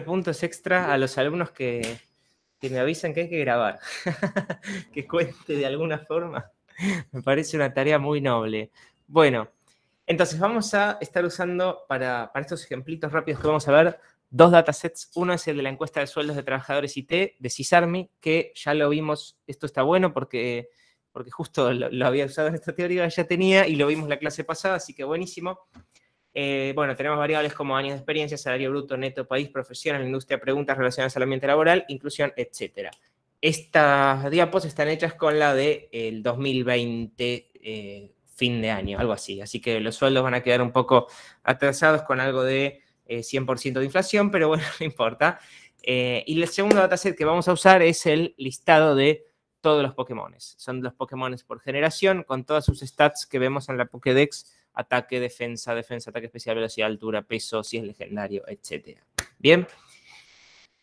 puntos extra a los alumnos que, que me avisan que hay que grabar, que cuente de alguna forma. Me parece una tarea muy noble. Bueno, entonces vamos a estar usando para, para estos ejemplitos rápidos que vamos a ver dos datasets. Uno es el de la encuesta de sueldos de trabajadores IT de CISARMI, que ya lo vimos, esto está bueno porque, porque justo lo, había usado en esta teoría, ya tenía y lo vimos la clase pasada, así que buenísimo. Eh, bueno, tenemos variables como años de experiencia, salario bruto, neto, país, profesión, industria, preguntas relacionadas al ambiente laboral, inclusión, etc. Estas diapos están hechas con la del de 2020, eh, fin de año, algo así. Así que los sueldos van a quedar un poco atrasados con algo de 100% eh, de inflación, pero bueno, no importa. y el segundo dataset que vamos a usar es el listado de todos los Pokémones. Son los Pokémones por generación, con todas sus stats que vemos en la Pokédex ataque, defensa, defensa, ataque especial, velocidad, altura, peso, si es legendario, etc. Bien,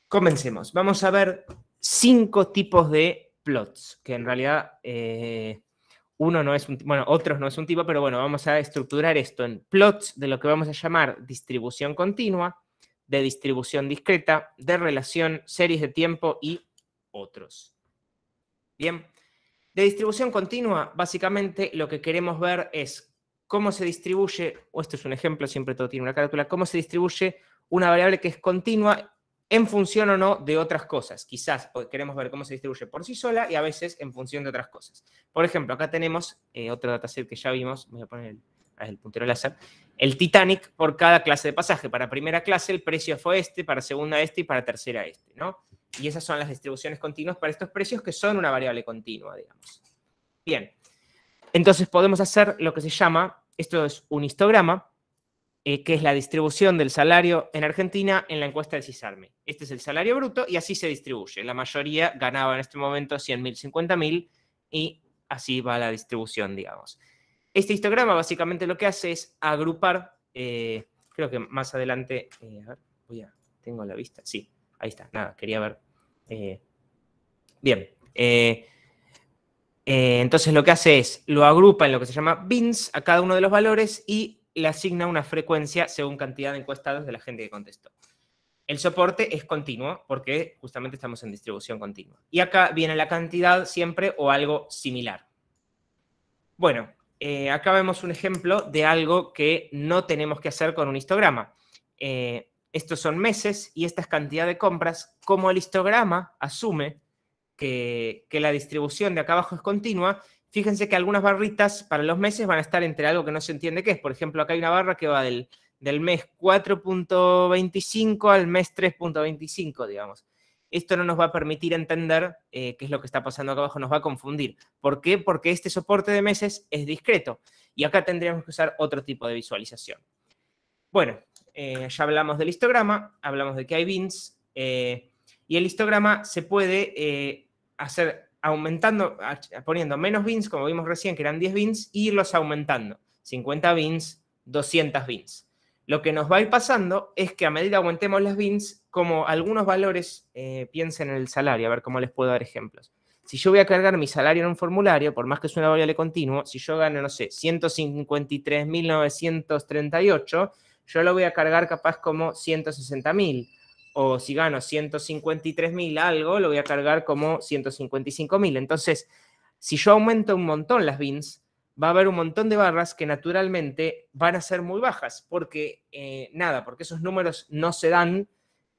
comencemos. Vamos a ver cinco tipos de plots, que en realidad eh, uno no es un, bueno, otros no es un tipo, pero bueno, vamos a estructurar esto en plots de lo que vamos a llamar distribución continua, de distribución discreta, de relación, series de tiempo y otros. Bien, de distribución continua, básicamente lo que queremos ver es cómo se distribuye, o esto es un ejemplo, siempre todo tiene una carátula, cómo se distribuye una variable que es continua en función o no de otras cosas. Quizás queremos ver cómo se distribuye por sí sola y a veces en función de otras cosas. Por ejemplo, acá tenemos eh, otro dataset que ya vimos, voy a poner el, el puntero láser, el Titanic por cada clase de pasaje. Para primera clase el precio fue este, para segunda este y para tercera este, ¿no? Y esas son las distribuciones continuas para estos precios que son una variable continua, digamos. Bien, entonces podemos hacer lo que se llama, esto es un histograma, eh, que es la distribución del salario en Argentina en la encuesta de CISARME. Este es el salario bruto y así se distribuye. La mayoría ganaba en este momento 100.000, 50.000 y así va la distribución, digamos. Este histograma básicamente lo que hace es agrupar, eh, creo que más adelante, eh, a ver, voy a, tengo la vista, sí, ahí está, nada, quería ver. bien. Eh, entonces lo que hace es, lo agrupa en lo que se llama bins a cada uno de los valores y le asigna una frecuencia según cantidad de encuestados de la gente que contestó. El soporte es continuo porque justamente estamos en distribución continua. Y acá viene la cantidad siempre o algo similar. Bueno, eh, acá vemos un ejemplo de algo que no tenemos que hacer con un histograma. Eh, estos son meses y esta es cantidad de compras. Como el histograma asume que, la distribución de acá abajo es continua, fíjense que algunas barritas para los meses van a estar entre algo que no se entiende qué es. Por ejemplo, acá hay una barra que va del, mes 4.25 al mes 3.25, digamos. Esto no nos va a permitir entender eh, qué es lo que está pasando acá abajo, nos va a confundir. ¿Por qué? Porque este soporte de meses es discreto y acá tendríamos que usar otro tipo de visualización. Bueno, eh, ya hablamos del histograma, hablamos de que hay bins eh, y el histograma se puede hacer aumentando, poniendo menos bins, como vimos recién, que eran 10 bins, e irlos aumentando. 50 bins, 200 bins. Lo que nos va a ir pasando es que a medida que aumentemos las bins, como algunos valores, eh, piensen en el salario, a ver cómo les puedo dar ejemplos. Si yo voy a cargar mi salario en un formulario, por más que es una variable continua, si yo gano, no sé, 153.938, yo lo voy a cargar capaz como 160.000 o si gano 153 mil algo, lo voy a cargar como 155 mil. Entonces, si yo aumento un montón las bins, va a haber un montón de barras que naturalmente van a ser muy bajas, porque eh, nada, porque esos números no se dan,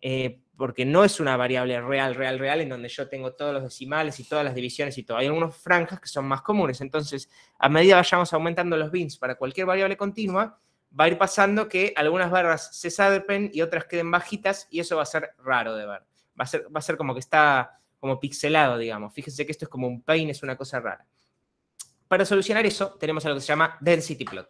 eh, porque no es una variable real, real, real, en donde yo tengo todos los decimales y todas las divisiones y todo. Hay algunas franjas que son más comunes. Entonces, a medida que vayamos aumentando los bins para cualquier variable continua, va a ir pasando que algunas barras se salpen y otras queden bajitas y eso va a ser raro de ver. Va a ser, va a ser como que está como pixelado, digamos. Fíjense que esto es como un pain, es una cosa rara. Para solucionar eso, tenemos algo que se llama density plot.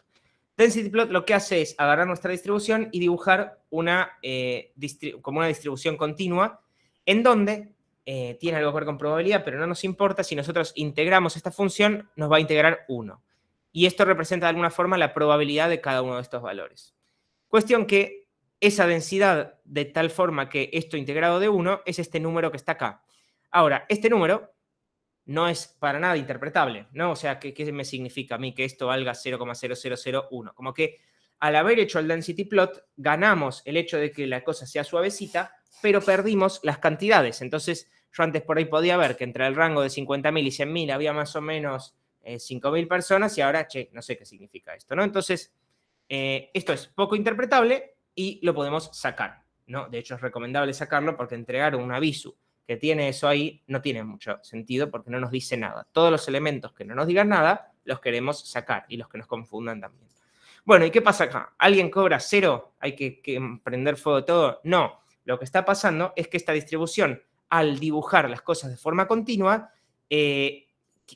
Density plot lo que hace es agarrar nuestra distribución y dibujar una, eh, como una distribución continua en donde eh, tiene algo que ver con probabilidad, pero no nos importa. Si nosotros integramos esta función, nos va a integrar uno y esto representa de alguna forma la probabilidad de cada uno de estos valores. Cuestión que esa densidad de tal forma que esto integrado de 1 es este número que está acá. Ahora, este número no es para nada interpretable, ¿no? O sea, ¿qué, qué me significa a mí que esto valga 0,0001? Como que al haber hecho el density plot, ganamos el hecho de que la cosa sea suavecita, pero perdimos las cantidades. Entonces, yo antes por ahí podía ver que entre el rango de 50.000 y 100.000 había más o menos 5.000 eh, personas y ahora, che, no sé qué significa esto, ¿no? Entonces, eh, esto es poco interpretable y lo podemos sacar, ¿no? De hecho, es recomendable sacarlo porque entregar un aviso que tiene eso ahí no tiene mucho sentido porque no nos dice nada. Todos los elementos que no nos digan nada los queremos sacar y los que nos confundan también. Bueno, ¿y qué pasa acá? ¿Alguien cobra cero? ¿Hay que, prender fuego todo? No, lo que está pasando es que esta distribución, al dibujar las cosas de forma continua, eh,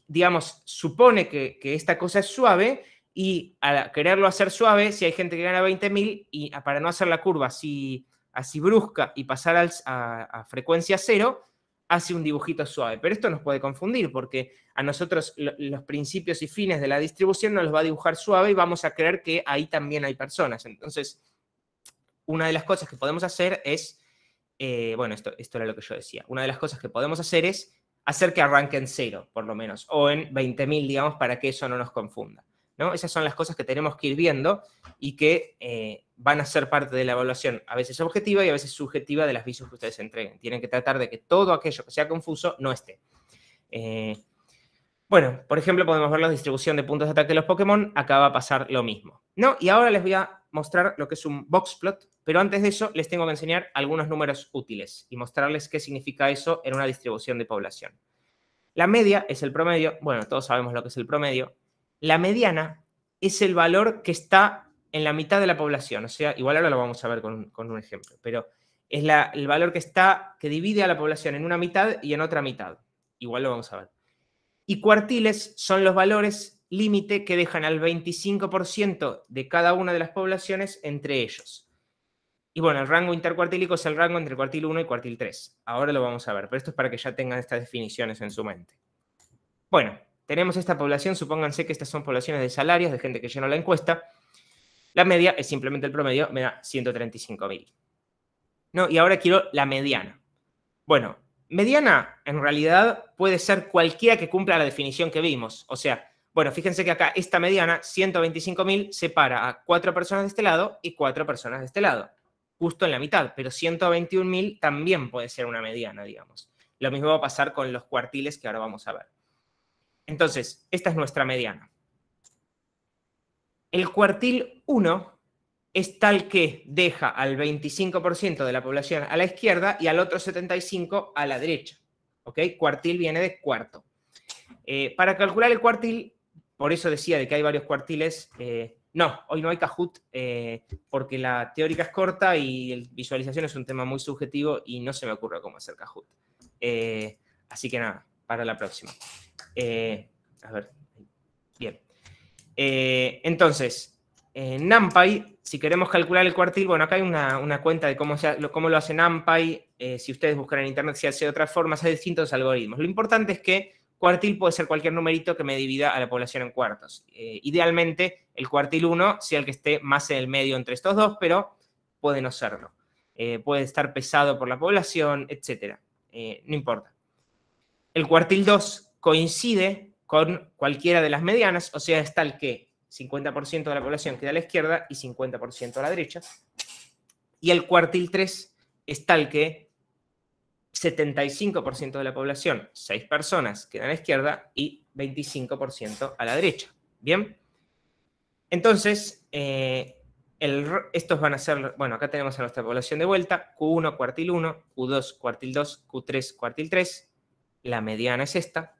digamos, supone que, esta cosa es suave y al quererlo hacer suave, si hay gente que gana 20.000 y ah, para no hacer la curva así, así brusca y pasar a, frecuencia cero, hace un dibujito suave. Pero esto nos puede confundir porque a nosotros los principios y fines de la distribución nos los va a dibujar suave y vamos a creer que ahí también hay personas. Entonces, una de las cosas que podemos hacer es, eh, bueno, esto, esto era lo que yo decía, una de las cosas que podemos hacer es hacer que arranque en cero, por lo menos, o en 20.000, digamos, para que eso no nos confunda. ¿no? Esas son las cosas que tenemos que ir viendo y que eh, van a ser parte de la evaluación, a veces objetiva y a veces subjetiva de las visos que ustedes entreguen. Tienen que tratar de que todo aquello que sea confuso no esté. Eh, bueno, por ejemplo, podemos ver la distribución de puntos de ataque de los Pokémon. Acá va a pasar lo mismo. ¿no? Y ahora les voy a mostrar lo que es un boxplot, pero antes de eso, les tengo que enseñar algunos números útiles y mostrarles qué significa eso en una distribución de población. La media es el promedio, bueno, todos sabemos lo que es el promedio. La mediana es el valor que está en la mitad de la población, o sea, igual ahora lo vamos a ver con, un ejemplo, pero es el valor que está, que divide a la población en una mitad y en otra mitad. Igual lo vamos a ver. Y cuartiles son los valores límite que dejan al 25% de cada una de las poblaciones entre ellos. Y bueno, el rango intercuartílico es el rango entre cuartil 1 y cuartil 3. Ahora lo vamos a ver, pero esto es para que ya tengan estas definiciones en su mente. Bueno, tenemos esta población, supónganse que estas son poblaciones de salarios, de gente que llenó la encuesta. La media es simplemente el promedio, me da 135.000. ¿No? Y ahora quiero la mediana. Bueno, mediana en realidad puede ser cualquiera que cumpla la definición que vimos. O sea, bueno, fíjense que acá esta mediana, 125.000, separa a cuatro personas de este lado y cuatro personas de este lado justo en la mitad, pero 121.000 también puede ser una mediana, digamos. Lo mismo va a pasar con los cuartiles que ahora vamos a ver. Entonces, esta es nuestra mediana. El cuartil 1 es tal que deja al 25% de la población a la izquierda y al otro 75% a la derecha. ¿Ok? Cuartil viene de cuarto. Eh, para calcular el cuartil, por eso decía de que hay varios cuartiles, eh, no, hoy no hay Kahoot eh, porque la teórica es corta y el visualización es un tema muy subjetivo y no se me ocurre cómo hacer Kahoot. Eh, así que nada, para la próxima. Eh, a ver, bien. entonces, en NumPy, si queremos calcular el cuartil, bueno, acá hay una, cuenta de cómo, cómo, lo hace NumPy, si ustedes buscan en internet, si hace de otras formas, hay distintos algoritmos. Lo importante es que Cuartil puede ser cualquier numerito que me divida a la población en cuartos. Eh, idealmente, el cuartil 1 sea el que esté más en el medio entre estos dos, pero puede no serlo. Eh, puede estar pesado por la población, etc. Eh, no importa. El cuartil 2 coincide con cualquiera de las medianas, o sea, es tal que 50% de la población queda a la izquierda y 50% a la derecha. Y el cuartil 3 es tal que 75% de la población, 6 personas, quedan a la izquierda y 25% a la derecha. ¿Bien? Entonces, eh, estos van a ser, bueno, acá tenemos a nuestra población de vuelta, Q1 cuartil 1, Q2 cuartil 2, Q3 cuartil 3, la mediana es esta,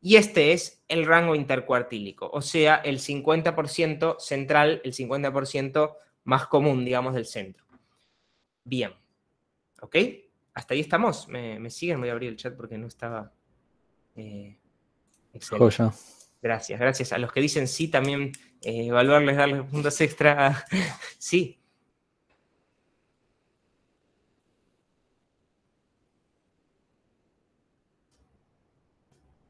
y este es el rango intercuartílico, o sea, el 50% central, el 50% más común, digamos, del centro. Bien, ¿ok? hasta ahí estamos. Me, siguen, voy a abrir el chat porque no estaba. Eh, Gracias, gracias. A los que dicen sí, también eh, evaluarles, darles puntos extra. sí.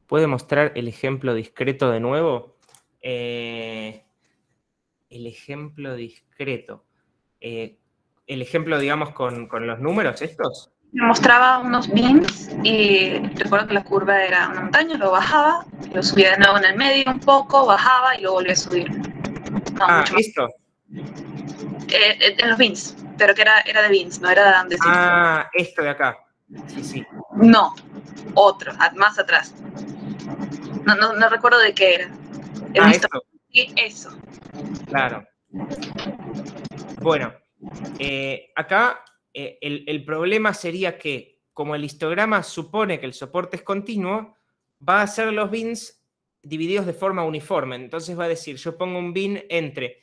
¿Puede mostrar el ejemplo discreto de nuevo? Eh, el ejemplo discreto. Eh, el ejemplo, digamos, con, con, los números estos. Me mostraba unos bins y recuerdo que la curva era una montaña, lo bajaba, lo subía de nuevo en el medio un poco, bajaba y lo volvía a subir. No, ah, mucho eh, eh, en los bins, pero que era, era de bins, no era de Ah, esto de acá. Sí, sí. No, otro, más atrás. No, no, recuerdo de qué era. ah, eso. Claro. Bueno, eh, acá eh, el, problema sería que, como el histograma supone que el soporte es continuo, va a ser los bins divididos de forma uniforme. Entonces va a decir, yo pongo un bin entre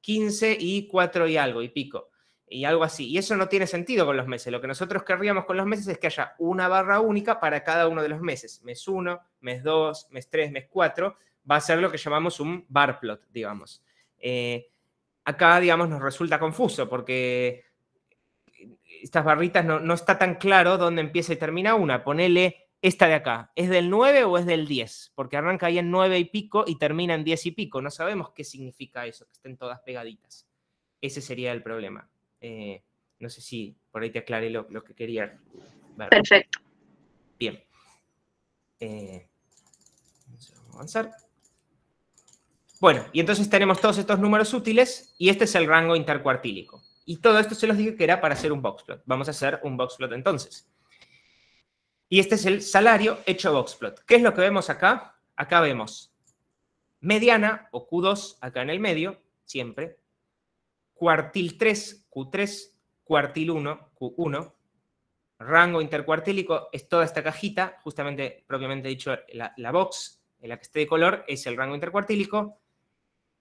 15 y 4 y algo, y pico, y algo así. Y eso no tiene sentido con los meses. Lo que nosotros querríamos con los meses es que haya una barra única para cada uno de los meses. Mes 1, mes 2, mes 3, mes 4, va a ser lo que llamamos un bar plot, digamos. Eh, acá, digamos, nos resulta confuso porque estas barritas no, está tan claro dónde empieza y termina una. Ponele esta de acá. ¿Es del 9 o es del 10? Porque arranca ahí en 9 y pico y termina en 10 y pico. No sabemos qué significa eso, que estén todas pegaditas. Ese sería el problema. Eh, no sé si por ahí te aclaré lo, que quería Perfecto. Bien. Eh, vamos a avanzar. Bueno, y entonces tenemos todos estos números útiles y este es el rango intercuartílico. Y todo esto se los dije que era para hacer un boxplot. Vamos a hacer un boxplot entonces. Y este es el salario hecho boxplot. ¿Qué es lo que vemos acá? Acá vemos mediana o Q2 acá en el medio, siempre. Cuartil 3, Q3, cuartil 1, Q1. Rango intercuartílico es toda esta cajita, justamente propiamente dicho la, box en la que esté de color es el rango intercuartílico.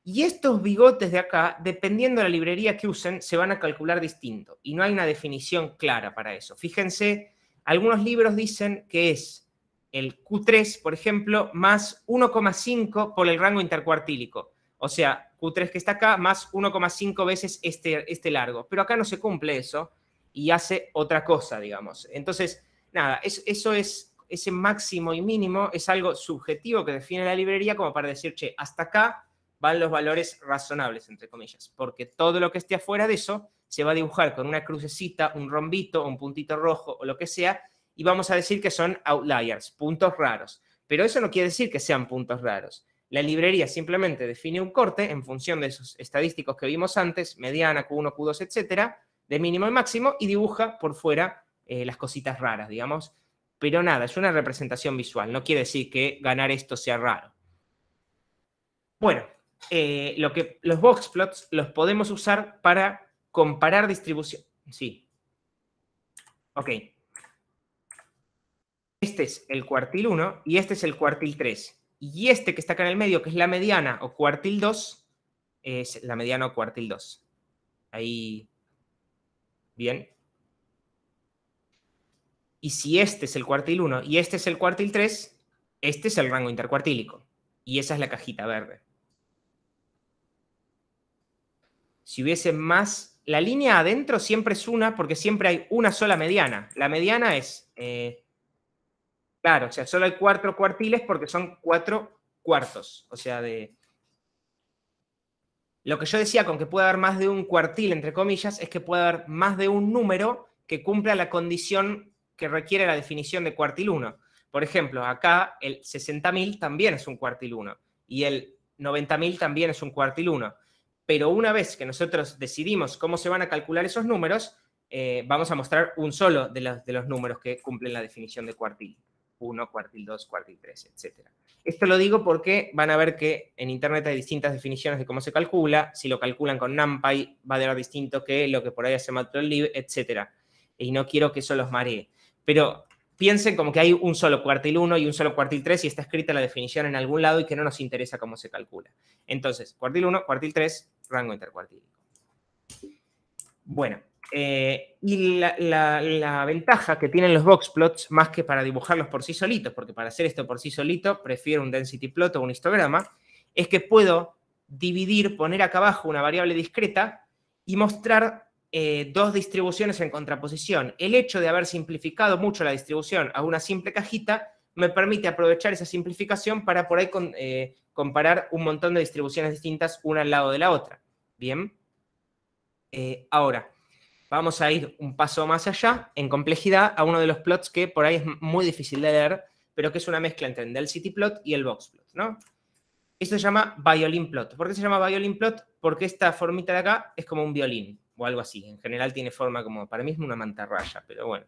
Y estos bigotes de acá, dependiendo de la librería que usen, se van a calcular distinto. Y no hay una definición clara para eso. Fíjense, algunos libros dicen que es el Q3, por ejemplo, más 1,5 por el rango intercuartílico. O sea, Q3 que está acá, más 1,5 veces este, este largo. Pero acá no se cumple eso y hace otra cosa, digamos. Entonces, nada, eso es, ese máximo y mínimo es algo subjetivo que define la librería como para decir, che, hasta acá van los valores razonables, entre comillas, porque todo lo que esté afuera de eso se va a dibujar con una crucecita, un rombito, un puntito rojo o lo que sea, y vamos a decir que son outliers, puntos raros. Pero eso no quiere decir que sean puntos raros. La librería simplemente define un corte en función de esos estadísticos que vimos antes, mediana, Q1, Q2, etcétera, de mínimo y máximo, y dibuja por fuera eh, las cositas raras, digamos. Pero nada, es una representación visual, no quiere decir que ganar esto sea raro. Bueno, eh, lo que, los boxplots los podemos usar para comparar distribución. Sí. Ok. Este es el cuartil 1 y este es el cuartil 3. Y este que está acá en el medio, que es la mediana o cuartil 2, es la mediana o cuartil 2. Ahí. Bien. Y si este es el cuartil 1 y este es el cuartil 3, este es el rango intercuartílico. Y esa es la cajita verde. si hubiese más, la línea adentro siempre es una, porque siempre hay una sola mediana. La mediana es, eh, claro, o sea, solo hay cuatro cuartiles porque son cuatro cuartos, o sea, de... Lo que yo decía con que puede haber más de un cuartil, entre comillas, es que puede haber más de un número que cumpla la condición que requiere la definición de cuartil 1. Por ejemplo, acá el 60.000 también es un cuartil 1 y el 90.000 también es un cuartil 1 pero una vez que nosotros decidimos cómo se van a calcular esos números, eh, vamos a mostrar un solo de los, números que cumplen la definición de cuartil 1, cuartil 2, cuartil 3, etc. Esto lo digo porque van a ver que en Internet hay distintas definiciones de cómo se calcula. Si lo calculan con NumPy, va a dar distinto que lo que por ahí hace Matplotlib, etc. Y no quiero que eso los maree. Pero piensen como que hay un solo cuartil 1 y un solo cuartil 3 y está escrita la definición en algún lado y que no nos interesa cómo se calcula. Entonces, cuartil 1, cuartil 3, rango intercuartílico. Bueno, eh, y la, ventaja que tienen los box plots, más que para dibujarlos por sí solitos, porque para hacer esto por sí solito prefiero un density plot o un histograma, es que puedo dividir, poner acá abajo una variable discreta y mostrar eh, dos distribuciones en contraposición. El hecho de haber simplificado mucho la distribución a una simple cajita me permite aprovechar esa simplificación para por ahí eh, comparar un montón de distribuciones distintas una al lado de la otra. Bien. Eh, ahora, vamos a ir un paso más allá en complejidad a uno de los plots que por ahí es muy difícil de leer, pero que es una mezcla entre el city plot y el box plot, ¿no? Esto se llama violin plot. ¿Por qué se llama violin plot? Porque esta formita de acá es como un violín o algo así. En general tiene forma como, para mí es una mantarraya, pero bueno.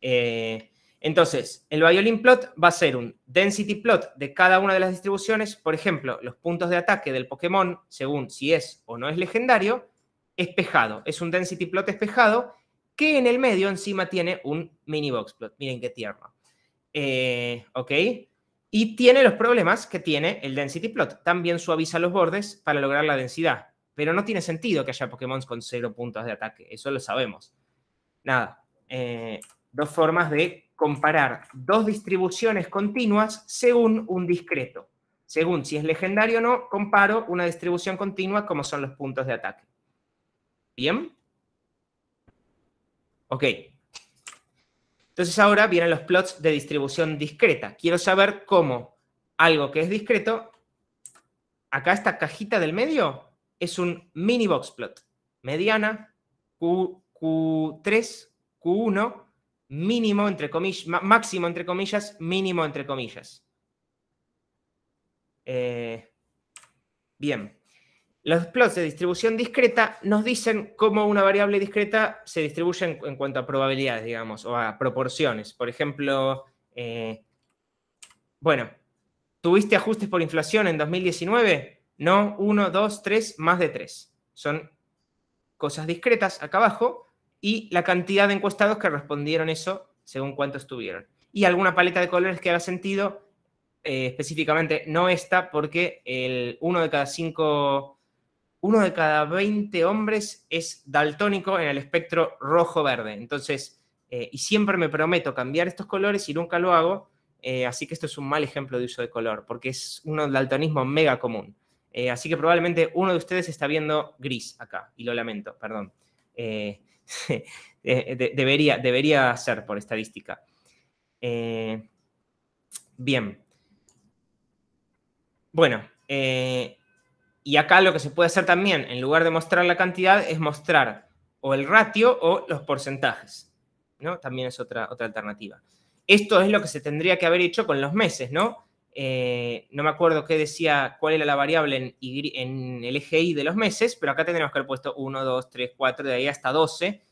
Eh, entonces, el violin plot va a ser un density plot de cada una de las distribuciones. Por ejemplo, los puntos de ataque del Pokémon, según si es o no es legendario, espejado. Es un density plot espejado que en el medio encima tiene un mini box plot. Miren qué tierno. Eh, ¿Ok? Y tiene los problemas que tiene el density plot. También suaviza los bordes para lograr la densidad. Pero no tiene sentido que haya Pokémon con cero puntos de ataque. Eso lo sabemos. Nada. Eh, dos formas de comparar dos distribuciones continuas según un discreto. Según si es legendario o no, comparo una distribución continua como son los puntos de ataque. ¿Bien? Ok. Entonces ahora vienen los plots de distribución discreta. Quiero saber cómo algo que es discreto, acá esta cajita del medio es un mini box plot. Mediana, Q, Q3, Q1, mínimo, entre comillas, máximo, entre comillas, mínimo, entre comillas. Eh, bien. Los plots de distribución discreta nos dicen cómo una variable discreta se distribuye en, cuanto a probabilidades, digamos, o a proporciones. Por ejemplo, eh, bueno, ¿tuviste ajustes por inflación en 2019? No, 1, 2, 3, más de 3. Son cosas discretas acá abajo y la cantidad de encuestados que respondieron eso según cuántos estuvieron. Y alguna paleta de colores que haga sentido, eh, específicamente no está porque el uno de cada cinco, uno de cada 20 hombres es daltónico en el espectro rojo-verde. Entonces, eh, y siempre me prometo cambiar estos colores y nunca lo hago, eh, así que esto es un mal ejemplo de uso de color, porque es un daltonismo mega común. así que probablemente uno de ustedes está viendo gris acá, y lo lamento, perdón. Eh, debería, debería ser por estadística. Eh, bien. Bueno, eh, y acá lo que se puede hacer también, en lugar de mostrar la cantidad, es mostrar o el ratio o los porcentajes. ¿no? También es otra, otra alternativa. Esto es lo que se tendría que haber hecho con los meses, ¿no? Eh, no me acuerdo qué decía, cuál era la variable en, el eje Y de los meses, pero acá tenemos que haber puesto 1, 2, 3, 4, de ahí hasta 12,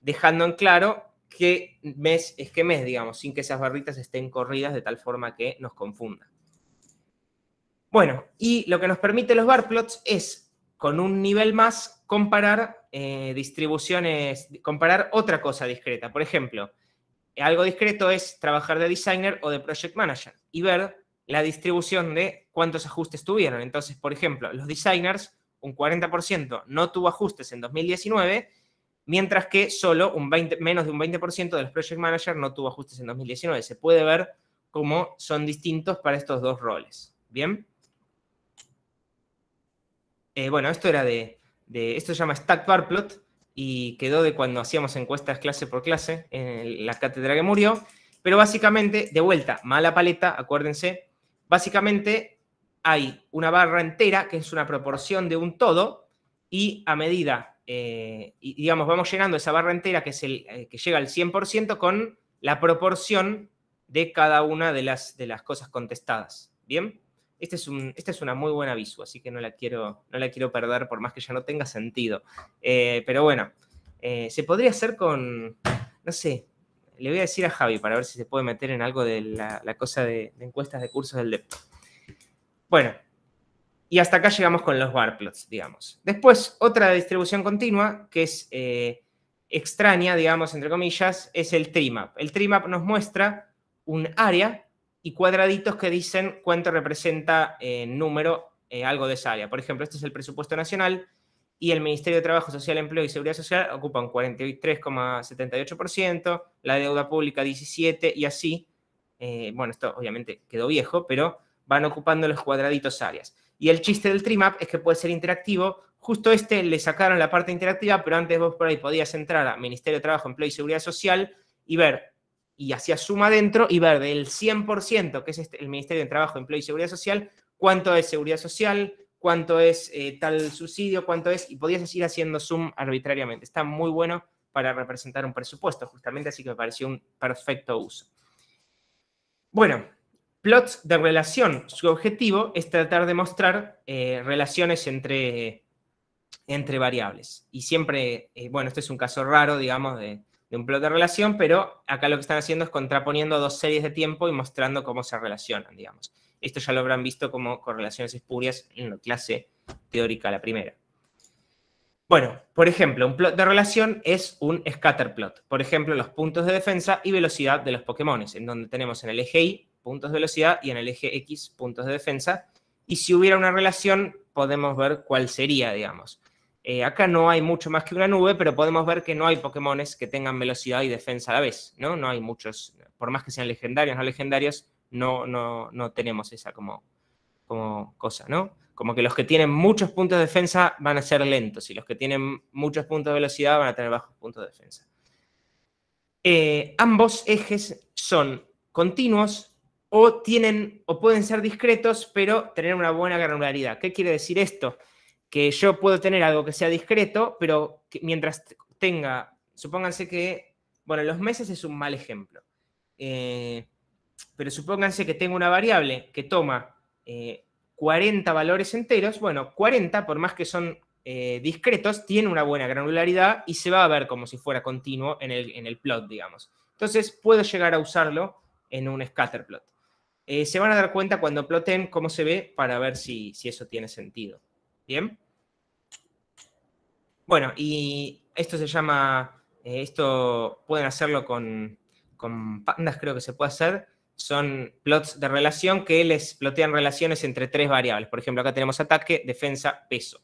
dejando en claro qué mes es qué mes, digamos, sin que esas barritas estén corridas de tal forma que nos confunda. Bueno, y lo que nos permite los bar plots es, con un nivel más, comparar eh, distribuciones, comparar otra cosa discreta. Por ejemplo, algo discreto es trabajar de designer o de project manager y ver la distribución de cuántos ajustes tuvieron. Entonces, por ejemplo, los designers, un 40% no tuvo ajustes en 2019, mientras que solo un menos de un 20% de los project managers no tuvo ajustes en 2019. Se puede ver cómo son distintos para estos dos roles. ¿Bien? Eh, bueno, esto era de, de, esto se llama Stack Bar Plot y quedó de cuando hacíamos encuestas clase por clase en la cátedra que murió. Pero básicamente, de vuelta, mala paleta, acuérdense, Básicamente hay una barra entera que es una proporción de un todo y a medida, eh, digamos, vamos llenando esa barra entera que, es el, eh, que llega al 100% con la proporción de cada una de las, de las cosas contestadas. ¿Bien? Este es esta es una muy buena visua, así que no la quiero, no la quiero perder por más que ya no tenga sentido. Eh, pero bueno, se podría hacer con, no sé, le voy a decir a Javi para ver si se puede meter en algo de la, cosa de, encuestas de cursos del DEP. Bueno, y hasta acá llegamos con los barplots, digamos. Después, otra distribución continua que es eh, extraña, digamos, entre comillas, es el TRIMAP. El TRIMAP nos muestra un área y cuadraditos que dicen cuánto representa en eh, número eh, algo de esa área. Por ejemplo, este es el presupuesto nacional, y el Ministerio de Trabajo Social, Empleo y Seguridad Social ocupan 43,78%, la deuda pública 17% y así, eh, bueno, esto obviamente quedó viejo, pero van ocupando los cuadraditos áreas. Y el chiste del Trimap es que puede ser interactivo. Justo este le sacaron la parte interactiva, pero antes vos por ahí podías entrar a Ministerio de Trabajo, Empleo y Seguridad Social y ver, y hacía suma adentro, y ver del 100%, que es este, el Ministerio de Trabajo, Empleo y Seguridad Social, cuánto es Seguridad Social, cuánto es eh, tal subsidio, cuánto es, y podías ir haciendo zoom arbitrariamente. Está muy bueno para representar un presupuesto, justamente, así que me pareció un perfecto uso. Bueno, plots de relación. Su objetivo es tratar de mostrar eh, relaciones entre, entre variables. Y siempre, eh, bueno, este es un caso raro, digamos, de un plot de relación, pero acá lo que están haciendo es contraponiendo dos series de tiempo y mostrando cómo se relacionan, digamos. Esto ya lo habrán visto como correlaciones espurias en la clase teórica, la primera. Bueno, por ejemplo, un plot de relación es un scatter plot. Por ejemplo, los puntos de defensa y velocidad de los Pokémon, en donde tenemos en el eje Y puntos de velocidad y en el eje X puntos de defensa. Y si hubiera una relación, podemos ver cuál sería, digamos. Eh, acá no hay mucho más que una nube, pero podemos ver que no hay pokémones que tengan velocidad y defensa a la vez, ¿no? No hay muchos, por más que sean legendarios, no legendarios, no, tenemos esa como, como cosa, ¿no? Como que los que tienen muchos puntos de defensa van a ser lentos y los que tienen muchos puntos de velocidad van a tener bajos puntos de defensa. Eh, ambos ejes son continuos o tienen o pueden ser discretos, pero tener una buena granularidad. ¿Qué quiere decir esto? Que yo puedo tener algo que sea discreto, pero mientras tenga, supónganse que, bueno, los meses es un mal ejemplo. Eh, pero supónganse que tengo una variable que toma 40 eh, valores enteros, bueno, 40, por más que son eh, discretos, tiene una buena granularidad y se va a ver como si fuera continuo en el, plot, digamos. Entonces, puedo llegar a usarlo en un scatter plot. Eh, se van a dar cuenta cuando ploten cómo se ve para ver si, eso tiene sentido. ¿Bien? Bueno, y esto se llama, esto pueden hacerlo con, con pandas, creo que se puede hacer, son plots de relación que les plotean relaciones entre tres variables. Por ejemplo, acá tenemos ataque, defensa, peso.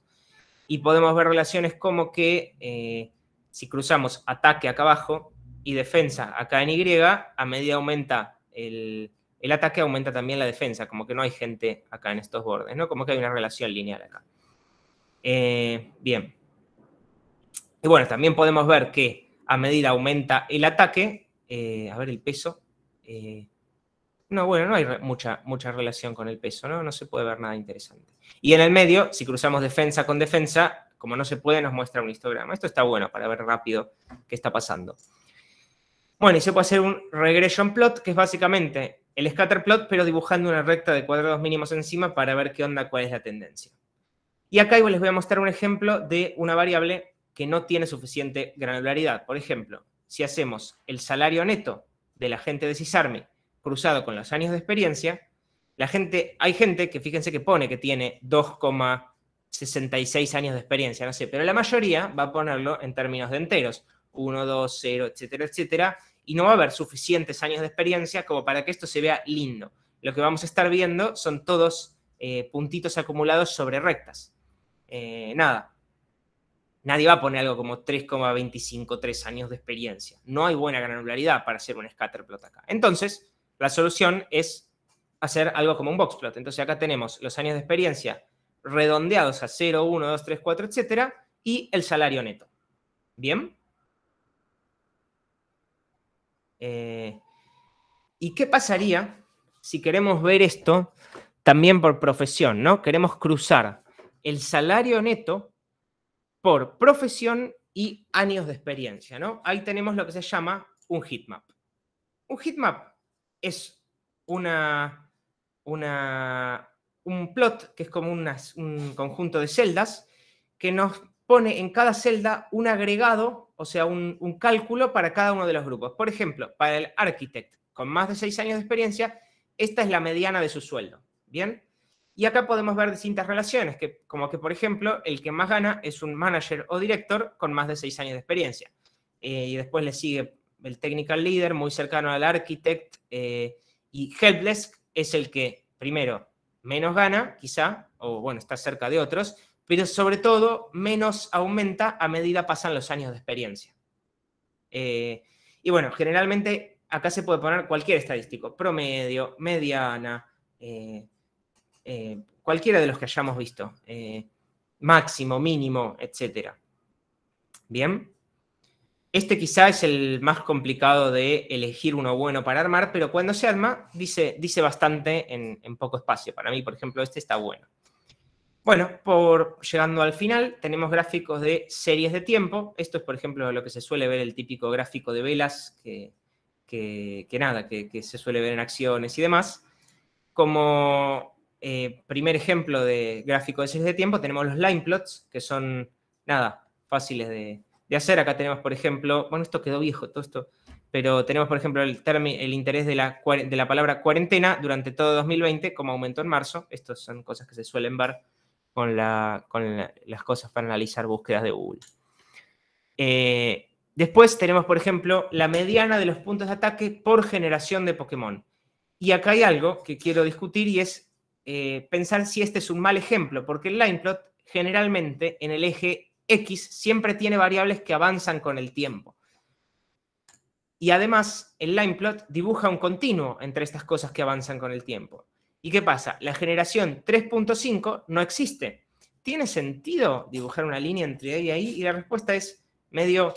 Y podemos ver relaciones como que eh, si cruzamos ataque acá abajo y defensa acá en Y, a medida aumenta el, ataque, aumenta también la defensa, como que no hay gente acá en estos bordes, ¿no? Como que hay una relación lineal acá. Eh, bien. Y bueno, también podemos ver que a medida aumenta el ataque, eh, a ver el peso, no, bueno, no hay mucha, mucha relación con el peso, ¿no? No se puede ver nada interesante. Y en el medio, si cruzamos defensa con defensa, como no se puede, nos muestra un histograma. Esto está bueno para ver rápido qué está pasando. Bueno, y se puede hacer un regression plot, que es básicamente el scatter plot, pero dibujando una recta de cuadrados mínimos encima para ver qué onda, cuál es la tendencia. Y acá les voy a mostrar un ejemplo de una variable que no tiene suficiente granularidad. Por ejemplo, si hacemos el salario neto de la gente de CISARMI cruzado con los años de experiencia, la gente, hay gente que fíjense que pone que tiene 2,66 años de experiencia, no sé, pero la mayoría va a ponerlo en términos de enteros, 1, 2, 0, etcétera, etcétera, y no va a haber suficientes años de experiencia como para que esto se vea lindo. Lo que vamos a estar viendo son todos eh, puntitos acumulados sobre rectas. Eh, nada, nadie va a poner algo como 3,25, 3 años de experiencia. No hay buena granularidad para hacer un scatterplot acá. Entonces, la solución es hacer algo como un boxplot. Entonces acá tenemos los años de experiencia redondeados a 0, 1, 2, 3, 4, etcétera, y el salario neto. ¿Bien? Eh, ¿Y qué pasaría si queremos ver esto también por profesión, ¿no? Queremos cruzar el salario neto por profesión y años de experiencia, ¿no? Ahí tenemos lo que se llama un heatmap. Un heatmap es una, un plot que es como un conjunto de celdas que nos pone en cada celda un agregado, o sea, un, cálculo para cada uno de los grupos. Por ejemplo, para el architect con más de seis años de experiencia, esta es la mediana de su sueldo. ¿Bien? Y acá podemos ver distintas relaciones, que, como que, por ejemplo, el que más gana es un manager o director con más de seis años de experiencia. Eh, y después le sigue el technical leader, muy cercano al architect, eh, y helpless es el que, primero, menos gana, quizá, o bueno, está cerca de otros, pero sobre todo, menos aumenta a medida pasan los años de experiencia. Eh, y bueno, generalmente acá se puede poner cualquier estadístico, promedio, mediana, eh, cualquiera de los que hayamos visto, máximo, mínimo, etc. Bien. Este quizá es el más complicado de elegir uno bueno para armar, pero cuando se arma dice, dice bastante en, poco espacio. Para mí, por ejemplo, este está bueno. Bueno, por llegando al final, tenemos gráficos de series de tiempo. Esto es, por ejemplo, lo que se suele ver, el típico gráfico de velas, que, nada, que, se suele ver en acciones y demás. Como eh, primer ejemplo de gráfico de series de tiempo, tenemos los line plots, que son, nada, fáciles de, de hacer. Acá tenemos, por ejemplo, bueno, esto quedó viejo, todo esto, pero tenemos, por ejemplo, el, interés de la, de la palabra cuarentena durante todo 2020, como aumentó en marzo. Estas son cosas que se suelen ver con, las cosas para analizar búsquedas de Google. Eh, después tenemos, por ejemplo, la mediana de los puntos de ataque por generación de Pokémon. Y acá hay algo que quiero discutir y es eh, pensar si este es un mal ejemplo, porque el line plot generalmente en el eje X siempre tiene variables que avanzan con el tiempo. Y además, el line plot dibuja un continuo entre estas cosas que avanzan con el tiempo. ¿Y qué pasa? La generación 3.5 no existe. ¿Tiene sentido dibujar una línea entre ahí y ahí? Y la respuesta es medio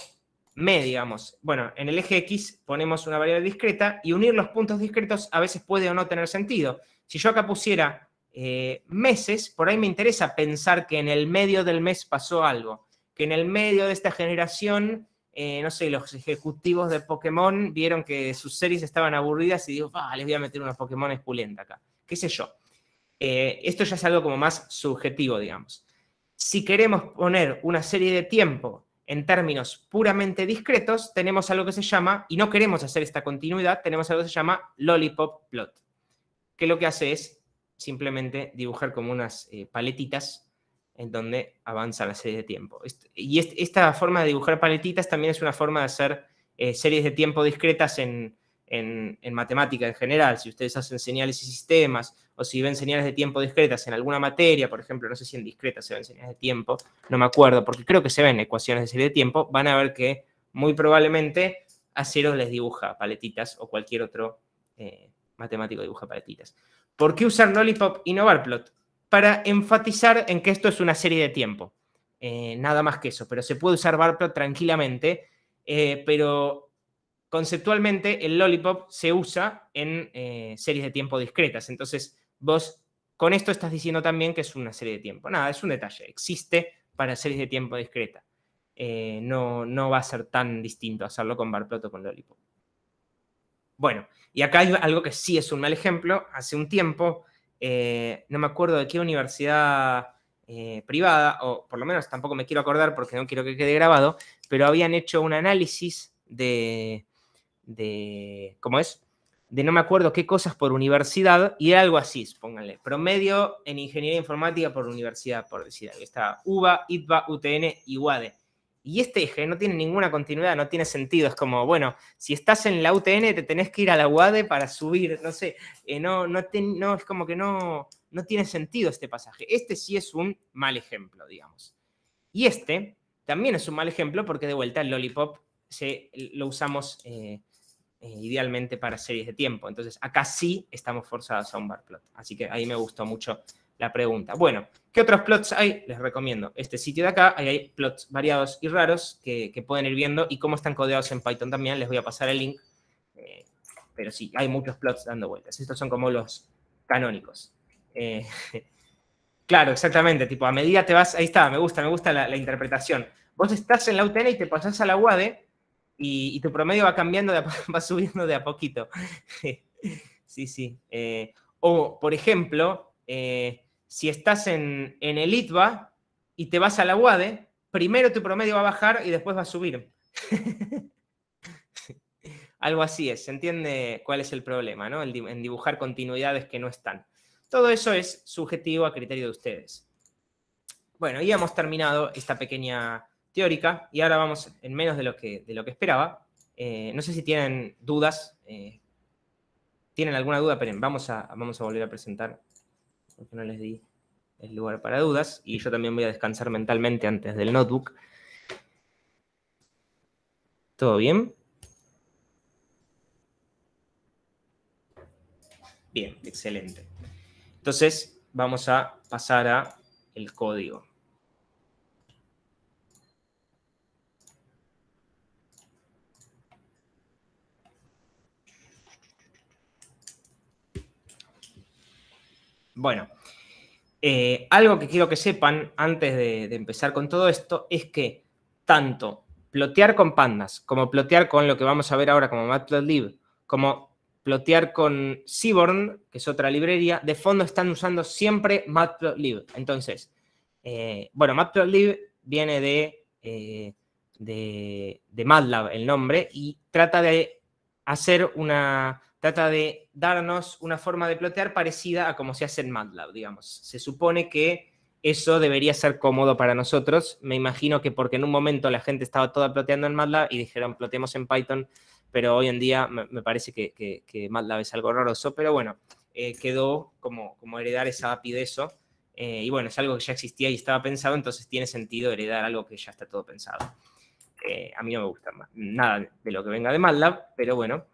me, digamos. Bueno, en el eje X ponemos una variable discreta y unir los puntos discretos a veces puede o no tener sentido. Si yo acá pusiera eh, meses, por ahí me interesa pensar que en el medio del mes pasó algo, que en el medio de esta generación, eh, no sé, los ejecutivos de Pokémon vieron que sus series estaban aburridas y dijo, ah, les voy a meter unos Pokémon expulenta acá, qué sé yo. Eh, esto ya es algo como más subjetivo, digamos. Si queremos poner una serie de tiempo en términos puramente discretos, tenemos algo que se llama, y no queremos hacer esta continuidad, tenemos algo que se llama lollipop plot, que lo que hace es simplemente dibujar como unas eh, paletitas en donde avanza la serie de tiempo. Y esta forma de dibujar paletitas también es una forma de hacer eh, series de tiempo discretas en, matemática en general. Si ustedes hacen señales y sistemas, o si ven señales de tiempo discretas en alguna materia, por ejemplo, no sé si en discretas se ven señales de tiempo, no me acuerdo, porque creo que se ven ecuaciones de serie de tiempo, van a ver que muy probablemente Acero les dibuja paletitas o cualquier otro eh, matemático dibuja paletitas. ¿Por qué usar Lollipop y no Barplot? Para enfatizar en que esto es una serie de tiempo. Eh, nada más que eso, pero se puede usar Barplot tranquilamente, eh, pero conceptualmente el Lollipop se usa en eh, series de tiempo discretas. Entonces, vos con esto estás diciendo también que es una serie de tiempo. Nada, es un detalle, existe para series de tiempo discreta. no, no va a ser tan distinto hacerlo con Barplot o con Lollipop. Bueno, y acá hay algo que sí es un mal ejemplo. Hace un tiempo, eh, no me acuerdo de qué universidad eh, privada, o por lo menos tampoco me quiero acordar porque no quiero que quede grabado, pero habían hecho un análisis de, ¿cómo es? De no me acuerdo qué cosas por universidad y algo así, pónganle. Promedio en ingeniería informática por universidad, por decir que está UBA, ITBA, UTN y UADE. Y este eje no tiene ninguna continuidad, no tiene sentido. Es como, bueno, si estás en la UTN, te tenés que ir a la UADE para subir. No sé, eh, no, no, es como que no, no tiene sentido este pasaje. Este sí es un mal ejemplo, digamos. Y este también es un mal ejemplo porque de vuelta el lollipop se, lo usamos eh, eh, idealmente para series de tiempo. Entonces acá sí estamos forzados a un bar plot. Así que ahí me gustó mucho la pregunta. Bueno, ¿qué otros plots hay? Les recomiendo este sitio de acá. hay plots variados y raros que, pueden ir viendo y cómo están codeados en Python también. Les voy a pasar el link. Eh, pero sí, hay muchos plots dando vueltas. Estos son como los canónicos. Eh, claro, exactamente. Tipo, a medida te vas... Ahí está, me gusta, me gusta la, interpretación. Vos estás en la UTN y te pasás a la UADE eh, y, y tu promedio va cambiando, va subiendo de a poquito. sí, sí. o, por ejemplo, si estás en, el ITBA y te vas a la UADE, primero tu promedio va a bajar y después va a subir. Algo así es, se entiende cuál es el problema, ¿no? en dibujar continuidades que no están. Todo eso es subjetivo a criterio de ustedes. Bueno, ya hemos terminado esta pequeña teórica y ahora vamos en menos de lo que, de lo que esperaba. Eh, no sé si tienen dudas. Eh, ¿Tienen alguna duda? Pero vamos a, vamos a volver a presentar porque no les di el lugar para dudas. Y yo también voy a descansar mentalmente antes del notebook. ¿Todo bien? Bien, excelente. Entonces, vamos a pasar a el código. Bueno, eh, algo que quiero que sepan antes de, empezar con todo esto es que tanto plotear con pandas como plotear con lo que vamos a ver ahora como Matplotlib, como plotear con Seaborn, que es otra librería, de fondo están usando siempre Matplotlib. Entonces, eh, bueno, Matplotlib viene de, eh, de, de MATLAB el nombre y trata de hacer una trata de darnos una forma de plotear parecida a como se hace en MATLAB, digamos. Se supone que eso debería ser cómodo para nosotros. Me imagino que porque en un momento la gente estaba toda ploteando en MATLAB y dijeron ploteemos en Python, pero hoy en día me parece que, MATLAB es algo horroroso, pero bueno, eh, quedó como, como heredar esa API de eso. Eh, y bueno, es algo que ya existía y estaba pensado, entonces tiene sentido heredar algo que ya está todo pensado. Eh, a mí no me gusta nada de lo que venga de MATLAB, pero bueno,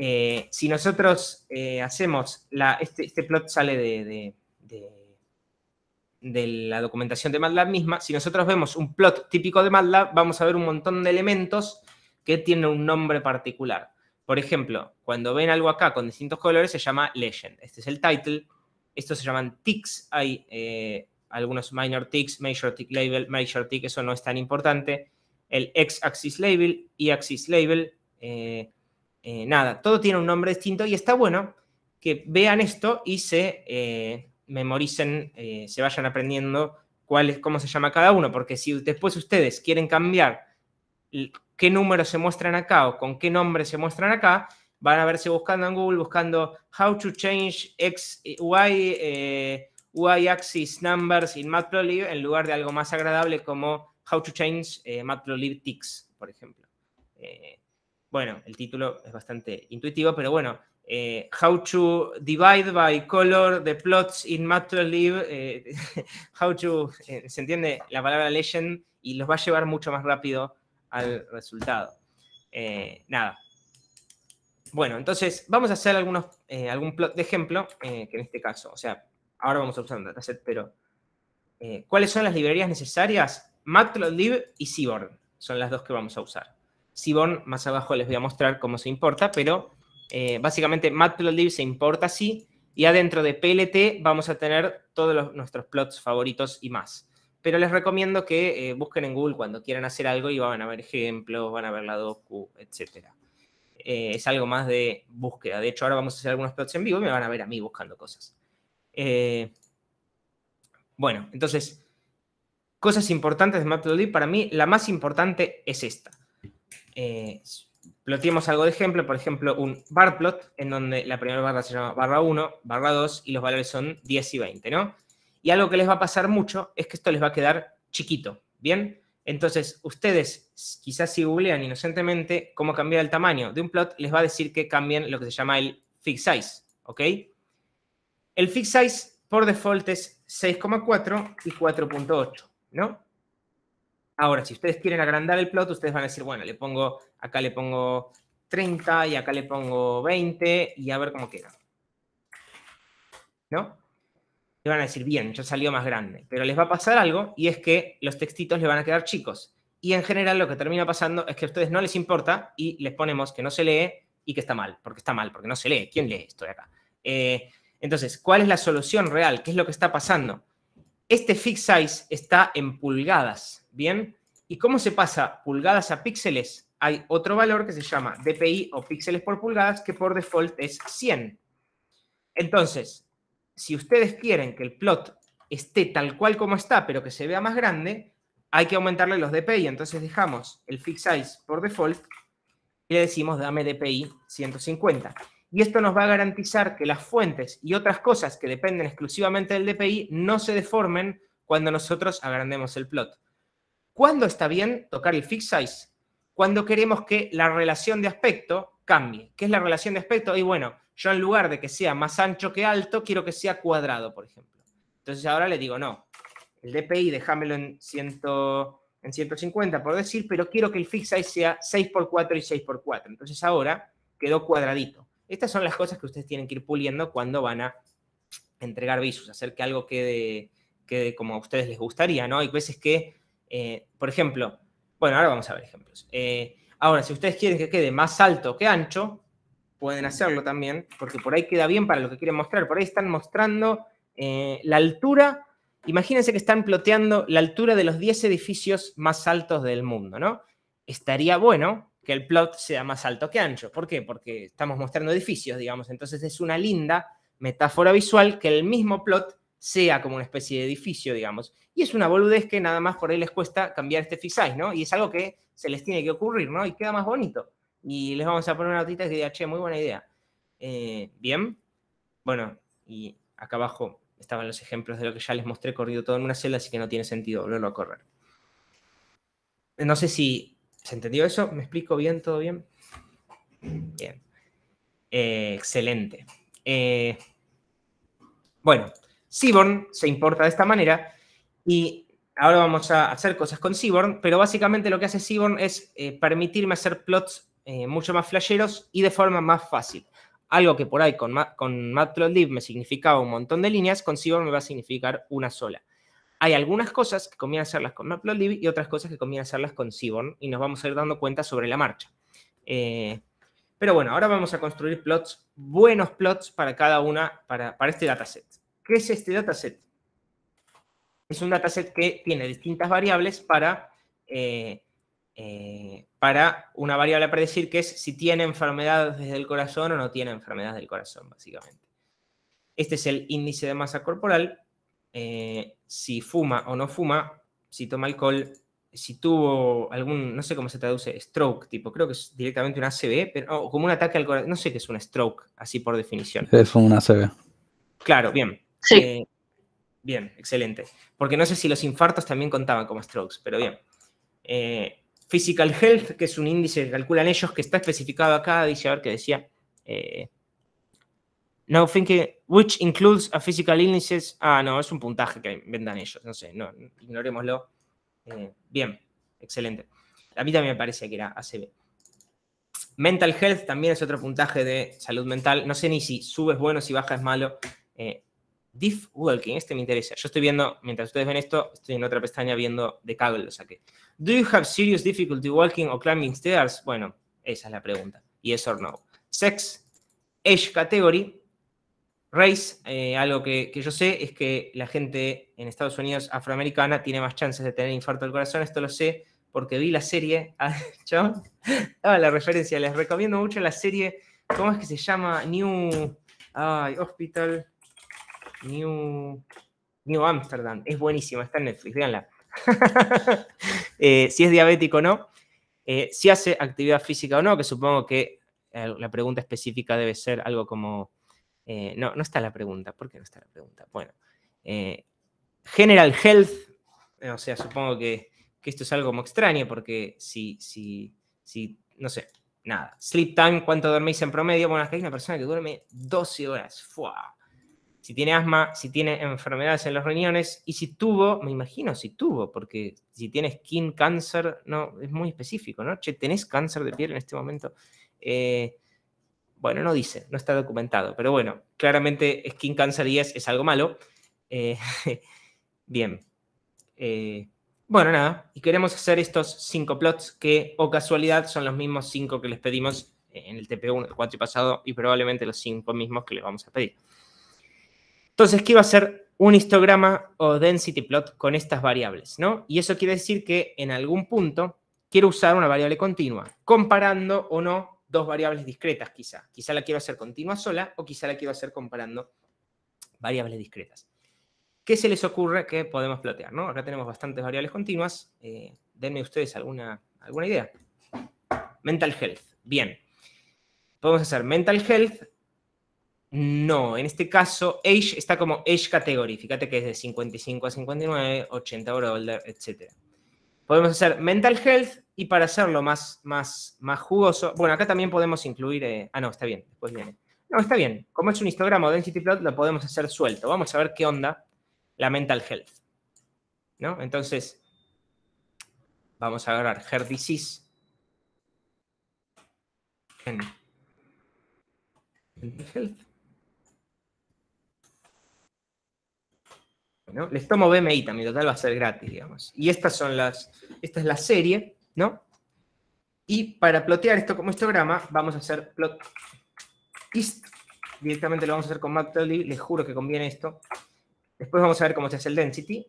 eh, si nosotros eh, hacemos, la, este, este plot sale de, de, la documentación de MATLAB misma, si nosotros vemos un plot típico de MATLAB, vamos a ver un montón de elementos que tienen un nombre particular. Por ejemplo, cuando ven algo acá con distintos colores se llama legend. Este es el title. Estos se llaman ticks. Hay eh, algunos minor ticks, major tick label, major tick, eso no es tan importante. El x-axis label, y-axis label, eh, nada, todo tiene un nombre distinto y está bueno que vean esto y se eh, memoricen, eh, se vayan aprendiendo cuál es, cómo se llama cada uno, porque si después ustedes quieren cambiar qué número se muestran acá o con qué nombre se muestran acá, van a verse buscando en Google, buscando how to change X, Y, Y axis numbers in Matplotlib en lugar de algo más agradable como how to change Matplotlib ticks, por ejemplo. Bueno, el título es bastante intuitivo, pero bueno, eh, How to divide by color the plots in Matplotlib, eh, How to, eh, se entiende la palabra legend y los va a llevar mucho más rápido al resultado. nada. Bueno, entonces vamos a hacer algunos, algún plot de ejemplo, que en este caso, o sea, ahora vamos a usar un dataset, pero ¿cuáles son las librerías necesarias? Matplotlib y Seaborn son las dos que vamos a usar. Sibon más abajo les voy a mostrar cómo se importa, pero eh, básicamente matplotlib se importa así y adentro de PLT vamos a tener todos nuestros plots favoritos y más. Pero les recomiendo que eh, busquen en Google cuando quieran hacer algo y van a ver ejemplos, van a ver la docu, etc. Eh, es algo más de búsqueda. De hecho, ahora vamos a hacer algunos plots en vivo y me van a ver a mí buscando cosas. bueno, entonces, cosas importantes de Matplotlib, para mí la más importante es esta eh, algo de ejemplo, por ejemplo, un bar plot, en donde la primera barra se llama barra 1, barra 2, y los valores son 10 y 20, ¿no? Y algo que les va a pasar mucho es que esto les va a quedar chiquito, ¿bien? Entonces, ustedes, quizás si googlean inocentemente cómo cambiar el tamaño de un plot, les va a decir que cambien lo que se llama el fix size, ¿ok? El fix size por default es 6,4 y 4.8, ¿no? Ahora, si ustedes quieren agrandar el plot, ustedes van a decir, bueno, le pongo, acá le pongo 30 y acá le pongo 20 y a ver cómo queda. ¿No? Le van a decir, bien, ya salió más grande. Pero les va a pasar algo y es que los textitos le van a quedar chicos. Y en general lo que termina pasando es que a ustedes no les importa y les ponemos que no se lee y que está mal, porque está mal, porque no se lee. ¿Quién lee esto de acá? Eh, entonces, ¿cuál es la solución real? ¿Qué es lo que está pasando? Este fix size está en pulgadas, ¿bien? ¿Y cómo se pasa pulgadas a píxeles? Hay otro valor que se llama DPI o píxeles por pulgadas que por default es 100. Entonces, si ustedes quieren que el plot esté tal cual como está, pero que se vea más grande, hay que aumentarle los DPI. Entonces dejamos el fix size por default y le decimos dame DPI 150 y esto nos va a garantizar que las fuentes y otras cosas que dependen exclusivamente del DPI no se deformen cuando nosotros agrandemos el plot. ¿Cuándo está bien tocar el fix size? Cuando queremos que la relación de aspecto cambie. ¿Qué es la relación de aspecto? Y bueno, yo en lugar de que sea más ancho que alto, quiero que sea cuadrado, por ejemplo. Entonces ahora le digo, no, el DPI déjamelo en, en 150, por decir, pero quiero que el fix size sea 6x4 y 6x4. Entonces ahora quedó cuadradito. Estas son las cosas que ustedes tienen que ir puliendo cuando van a entregar visos, hacer que algo quede, quede como a ustedes les gustaría, ¿no? Hay veces que, eh, por ejemplo, bueno, ahora vamos a ver ejemplos. Eh, ahora, si ustedes quieren que quede más alto que ancho, pueden hacerlo también, porque por ahí queda bien para lo que quieren mostrar. Por ahí están mostrando eh, la altura. Imagínense que están ploteando la altura de los 10 edificios más altos del mundo, ¿no? Estaría bueno que el plot sea más alto que ancho. ¿Por qué? Porque estamos mostrando edificios, digamos. Entonces es una linda metáfora visual que el mismo plot sea como una especie de edificio, digamos. Y es una boludez que nada más por ahí les cuesta cambiar este fix ¿no? Y es algo que se les tiene que ocurrir, ¿no? Y queda más bonito. Y les vamos a poner una notita que diga, che, muy buena idea. Eh, bien. Bueno, y acá abajo estaban los ejemplos de lo que ya les mostré corrido todo en una celda, así que no tiene sentido volverlo a correr. No sé si ¿Se entendió eso? ¿Me explico bien? ¿Todo bien? Bien. Eh, excelente. Eh, bueno, Seaborn se importa de esta manera y ahora vamos a hacer cosas con Seaborn, pero básicamente lo que hace Seaborn es eh, permitirme hacer plots mucho más flasheros y de forma más fácil. Algo que por ahí con, con Matplotlib me significaba un montón de líneas, con Seaborn me va a significar una sola hay algunas cosas que conviene hacerlas con MapLotLib y otras cosas que conviene hacerlas con Seaborn y nos vamos a ir dando cuenta sobre la marcha. Eh, pero bueno, ahora vamos a construir plots, buenos plots para cada una, para, este dataset. ¿Qué es este dataset? Es un dataset que tiene distintas variables para, eh, eh, para una variable para decir que es si tiene enfermedades desde el corazón o no tiene enfermedades del corazón, básicamente. Este es el índice de masa corporal, eh, si fuma o no fuma, si toma alcohol, si tuvo algún, no sé cómo se traduce, stroke, tipo, creo que es directamente un ACV, pero como un ataque al corazón, no sé qué es un stroke, así por definición. Es una ACV. Claro, bien. Sí. Eh, bien, excelente. Porque no sé si los infartos también contaban como strokes, pero bien. Eh, physical Health, que es un índice que calculan ellos, que está especificado acá, dice, a ver qué decía. no, no que which includes a physical illnesses. Ah, no, es un puntaje que vendan ellos, no sé, no, ignorémoslo. Eh, bien, excelente. A mí también me parece que era ACB. Mental health también es otro puntaje de salud mental. No sé ni si subes es bueno, si baja es malo. Eh, Walking, este me interesa. Yo estoy viendo, mientras ustedes ven esto, estoy en otra pestaña viendo de Cable, lo saqué. ¿Do you have serious difficulty walking or climbing stairs? Bueno, esa es la pregunta. Yes or no. Sex, age category, race, eh, algo que, yo sé es que la gente en Estados Unidos afroamericana tiene más chances de tener infarto del corazón. Esto lo sé porque vi la serie. Ah, yo, ah, la referencia. Les recomiendo mucho la serie. ¿Cómo es que se llama? New Hospital. New. Amsterdam. Es buenísima, está en Netflix, Veanla. Eh, si es diabético o no. Eh, si hace actividad física o no, que supongo que la pregunta específica debe ser algo como eh, no, no está la pregunta. ¿Por qué no está la pregunta? Bueno, eh, General Health, eh, o sea, supongo que, esto es algo como extraño porque si, si, si, no sé, nada. Sleep time, ¿cuánto dormís en promedio? Bueno, es que hay una persona que duerme 12 horas. Si tiene asma, si tiene enfermedades en los riñones y si tuvo, me imagino si tuvo, porque si tiene skin cancer, no, es muy específico, ¿no? Che, ¿tenés cáncer de piel en este momento? Eh, bueno, no dice, no está documentado, pero bueno, claramente skin cancer 10 es algo malo. Eh, bien. Eh, bueno, nada, y queremos hacer estos cinco plots que, o casualidad, son los mismos cinco que les pedimos en el TP1 el 4 y pasado y probablemente los cinco mismos que les vamos a pedir. Entonces, ¿qué va a ser un histograma o density plot con estas variables? ¿no? Y eso quiere decir que en algún punto quiero usar una variable continua, comparando o no dos variables discretas quizá. Quizá la quiero hacer continua sola o quizá la quiero hacer comparando variables discretas. ¿Qué se les ocurre que podemos plantear? ¿no? Acá tenemos bastantes variables continuas. Eh, denme ustedes alguna, alguna idea. Mental health. Bien. Podemos hacer mental health. No, en este caso, age está como age category. Fíjate que es de 55 a 59, 80 over older, etc. Podemos hacer mental health y para hacerlo más, más, más jugoso, bueno, acá también podemos incluir, eh, ah, no, está bien, después viene. No, está bien, como es un histograma o density plot, lo podemos hacer suelto. Vamos a ver qué onda la mental health. ¿No? Entonces, vamos a agarrar her disease. En mental health. Les tomo BMI también, total va a ser gratis, digamos. Y estas son las, esta es la serie ¿no? Y para plotear esto como histograma, vamos a hacer plot Directamente lo vamos a hacer con Matplotlib, les juro que conviene esto. Después vamos a ver cómo se hace el density.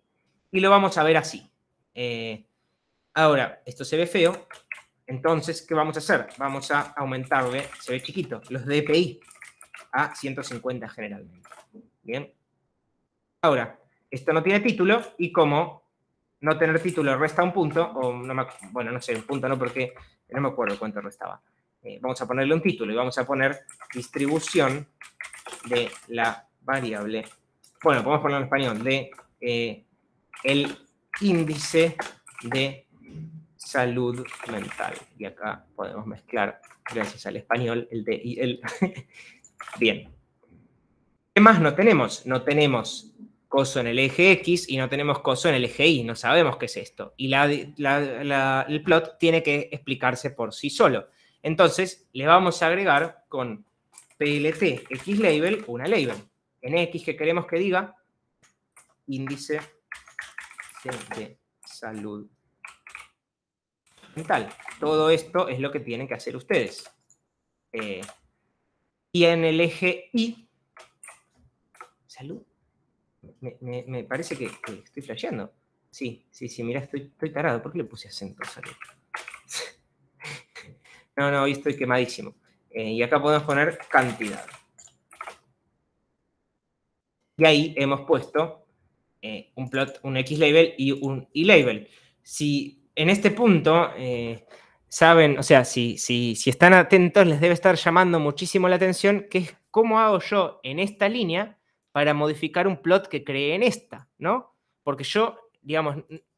Y lo vamos a ver así. Eh, ahora, esto se ve feo. Entonces, ¿qué vamos a hacer? Vamos a aumentarle, se ve chiquito, los DPI a 150 generalmente. Bien. Ahora, esto no tiene título y como no tener título resta un punto, o no me, bueno, no sé, un punto no, porque no me acuerdo cuánto restaba. Eh, vamos a ponerle un título y vamos a poner distribución de la variable, bueno, podemos ponerlo en español, de eh, el índice de salud mental. Y acá podemos mezclar, gracias al español, el de y el. Bien. ¿Qué más no tenemos? No tenemos coso en el eje X y no tenemos coso en el eje Y, no sabemos qué es esto. Y el plot tiene que explicarse por sí solo. Entonces, le vamos a agregar con PLT XLabel una label. En X que queremos que diga índice de salud mental. Todo esto es lo que tienen que hacer ustedes. Eh, y en el eje Y, salud me, parece que, estoy flasheando. Sí, sí, sí, mira estoy, tarado. ¿Por qué le puse acento? no, no, hoy estoy quemadísimo. Eh, y acá podemos poner cantidad. Y ahí hemos puesto eh, un plot, un X label y un Y label. Si en este punto eh, saben, o sea, si, si, si están atentos, les debe estar llamando muchísimo la atención, que es cómo hago yo en esta línea para modificar un plot que cree en esta, ¿no? Porque yo, digamos,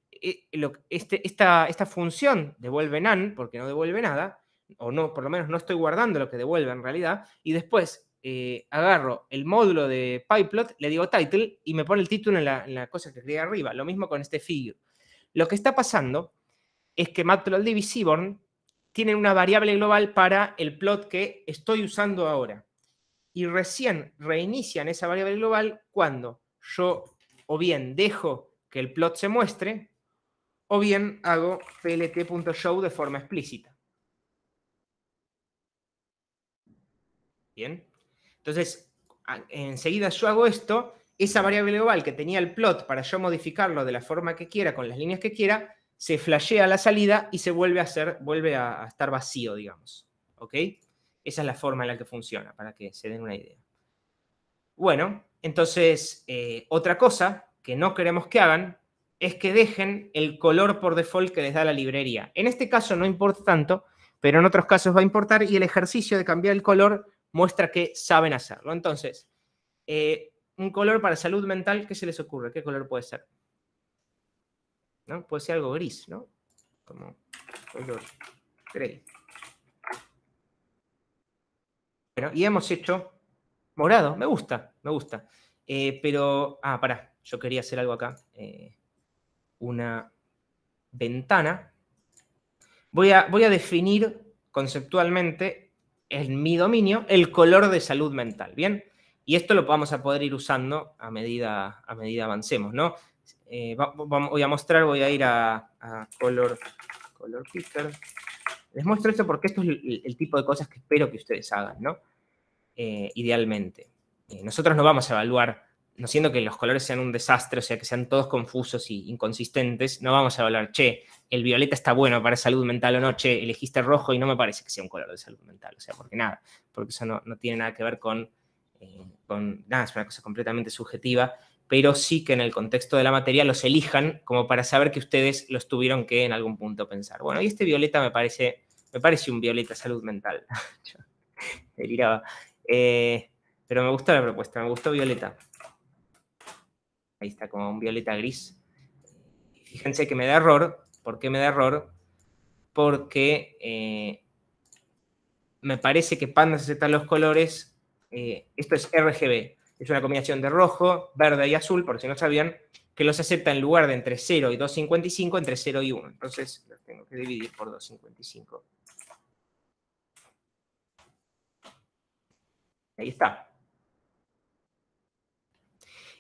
e, este, esta, esta función devuelve none, porque no devuelve nada, o no, por lo menos no estoy guardando lo que devuelve en realidad, y después eh, agarro el módulo de PyPlot, le digo title y me pone el título en la, cosa que cree arriba. Lo mismo con este figure. Lo que está pasando es que Matplotlib y Seaborn tienen una variable global para el plot que estoy usando ahora y recién reinician esa variable global cuando yo o bien dejo que el plot se muestre o bien hago plt.show de forma explícita. Bien. Entonces, enseguida yo hago esto, esa variable global que tenía el plot para yo modificarlo de la forma que quiera, con las líneas que quiera, se flashea a la salida y se vuelve a, hacer, vuelve a, estar vacío, digamos. ¿Ok? Esa es la forma en la que funciona, para que se den una idea. Bueno, entonces, eh, otra cosa que no queremos que hagan es que dejen el color por default que les da la librería. En este caso no importa tanto, pero en otros casos va a importar y el ejercicio de cambiar el color muestra que saben hacerlo. Entonces, eh, un color para salud mental, ¿qué se les ocurre? ¿Qué color puede ser? ¿No? Puede ser algo gris, ¿no? Como color gris. Bueno, y hemos hecho morado, me gusta, me gusta. Eh, pero, ah, pará, yo quería hacer algo acá. Eh, una ventana. Voy a, voy a definir conceptualmente en mi dominio el color de salud mental, ¿bien? Y esto lo vamos a poder ir usando a medida, a medida avancemos, ¿no? Eh, voy a mostrar, voy a ir a, color, color picker. Les muestro esto porque esto es el, tipo de cosas que espero que ustedes hagan, ¿no? Eh, idealmente. Eh, nosotros no vamos a evaluar, no siendo que los colores sean un desastre, o sea, que sean todos confusos y inconsistentes, no vamos a evaluar, che, el violeta está bueno para salud mental o no, che, elegiste rojo y no me parece que sea un color de salud mental, o sea, porque nada, porque eso no, tiene nada que ver con, eh, con nada, es una cosa completamente subjetiva pero sí que en el contexto de la materia los elijan como para saber que ustedes los tuvieron que en algún punto pensar. Bueno, y este Violeta me parece, me parece un Violeta Salud Mental. Deliraba. Eh, pero me gusta la propuesta, me gustó Violeta. Ahí está, como un Violeta gris. Fíjense que me da error. ¿Por qué me da error? Porque eh, me parece que Pandas se aceptan los colores. Eh, esto es RGB, es una combinación de rojo, verde y azul, por si no sabían, que los acepta en lugar de entre 0 y 2.55, entre 0 y 1. Entonces los tengo que dividir por 2.55. Ahí está.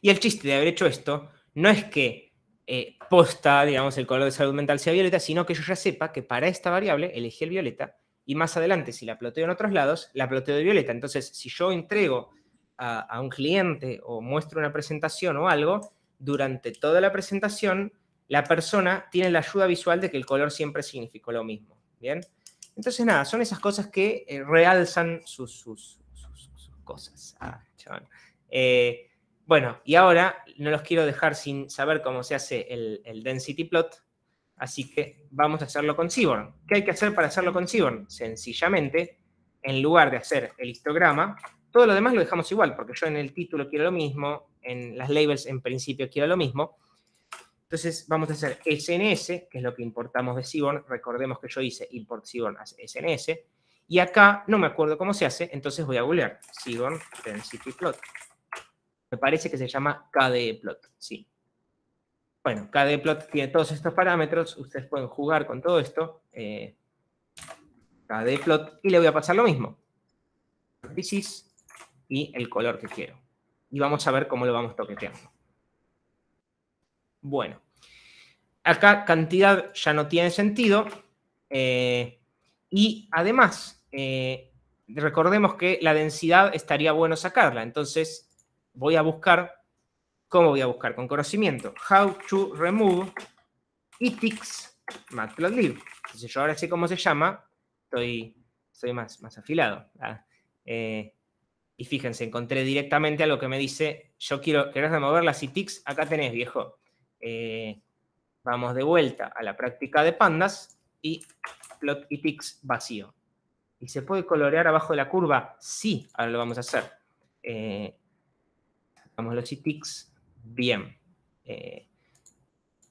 Y el chiste de haber hecho esto no es que eh, posta, digamos, el color de salud mental sea violeta, sino que yo ya sepa que para esta variable elegí el violeta y más adelante, si la ploteo en otros lados, la ploteo de violeta. Entonces, si yo entrego a, un cliente o muestro una presentación o algo, durante toda la presentación la persona tiene la ayuda visual de que el color siempre significó lo mismo. ¿Bien? Entonces, nada, son esas cosas que eh, realzan sus, sus, cosas. Ah, eh, bueno, y ahora no los quiero dejar sin saber cómo se hace el, el, density plot, así que vamos a hacerlo con Seaborn. ¿Qué hay que hacer para hacerlo con Seaborn? Sencillamente, en lugar de hacer el histograma, todo lo demás lo dejamos igual, porque yo en el título quiero lo mismo, en las labels en principio quiero lo mismo. Entonces vamos a hacer SNS, que es lo que importamos de Seaborn. Recordemos que yo hice import Seaborn a SNS. Y acá no me acuerdo cómo se hace, entonces voy a googlear Seaborn Density Plot. Me parece que se llama KDE Plot, sí. Bueno, KDE Plot tiene todos estos parámetros. Ustedes pueden jugar con todo esto. Eh, KDE Plot. Y le voy a pasar lo mismo. This y el color que quiero. Y vamos a ver cómo lo vamos toqueteando. Bueno, acá cantidad ya no tiene sentido. Eh, y además, eh, recordemos que la densidad estaría bueno sacarla. Entonces, voy a buscar, ¿cómo voy a buscar? Con conocimiento. How to remove ethics matplotlib. Entonces, yo ahora sé cómo se llama. Estoy, estoy más, más afilado. Y fíjense, encontré directamente a lo que me dice, yo quiero, querés remover las e ITICs, acá tenés, viejo. Eh, vamos de vuelta a la práctica de pandas y plot e ITICs vacío. ¿Y se puede colorear abajo de la curva? Sí, ahora lo vamos a hacer. vamos eh, los e ITICs, bien. Eh,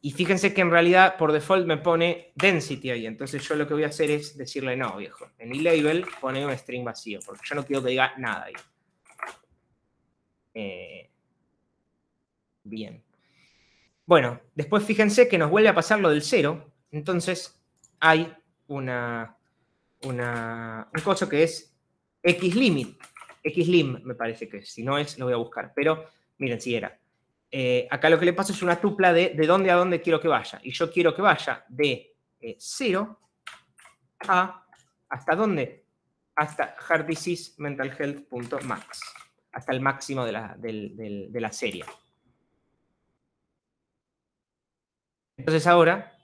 y fíjense que en realidad por default me pone density ahí. Entonces yo lo que voy a hacer es decirle no, viejo. En el label pone un string vacío, porque yo no quiero que diga nada ahí. Eh, bien. Bueno, después fíjense que nos vuelve a pasar lo del cero. Entonces hay una, una, un que es xlimit. xlim me parece que Si no es, lo voy a buscar. Pero miren, si era. Eh, acá lo que le paso es una tupla de de dónde a dónde quiero que vaya. Y yo quiero que vaya de eh, cero a... ¿Hasta dónde? Hasta mentalhealth.max hasta el máximo de la, serie. Entonces ahora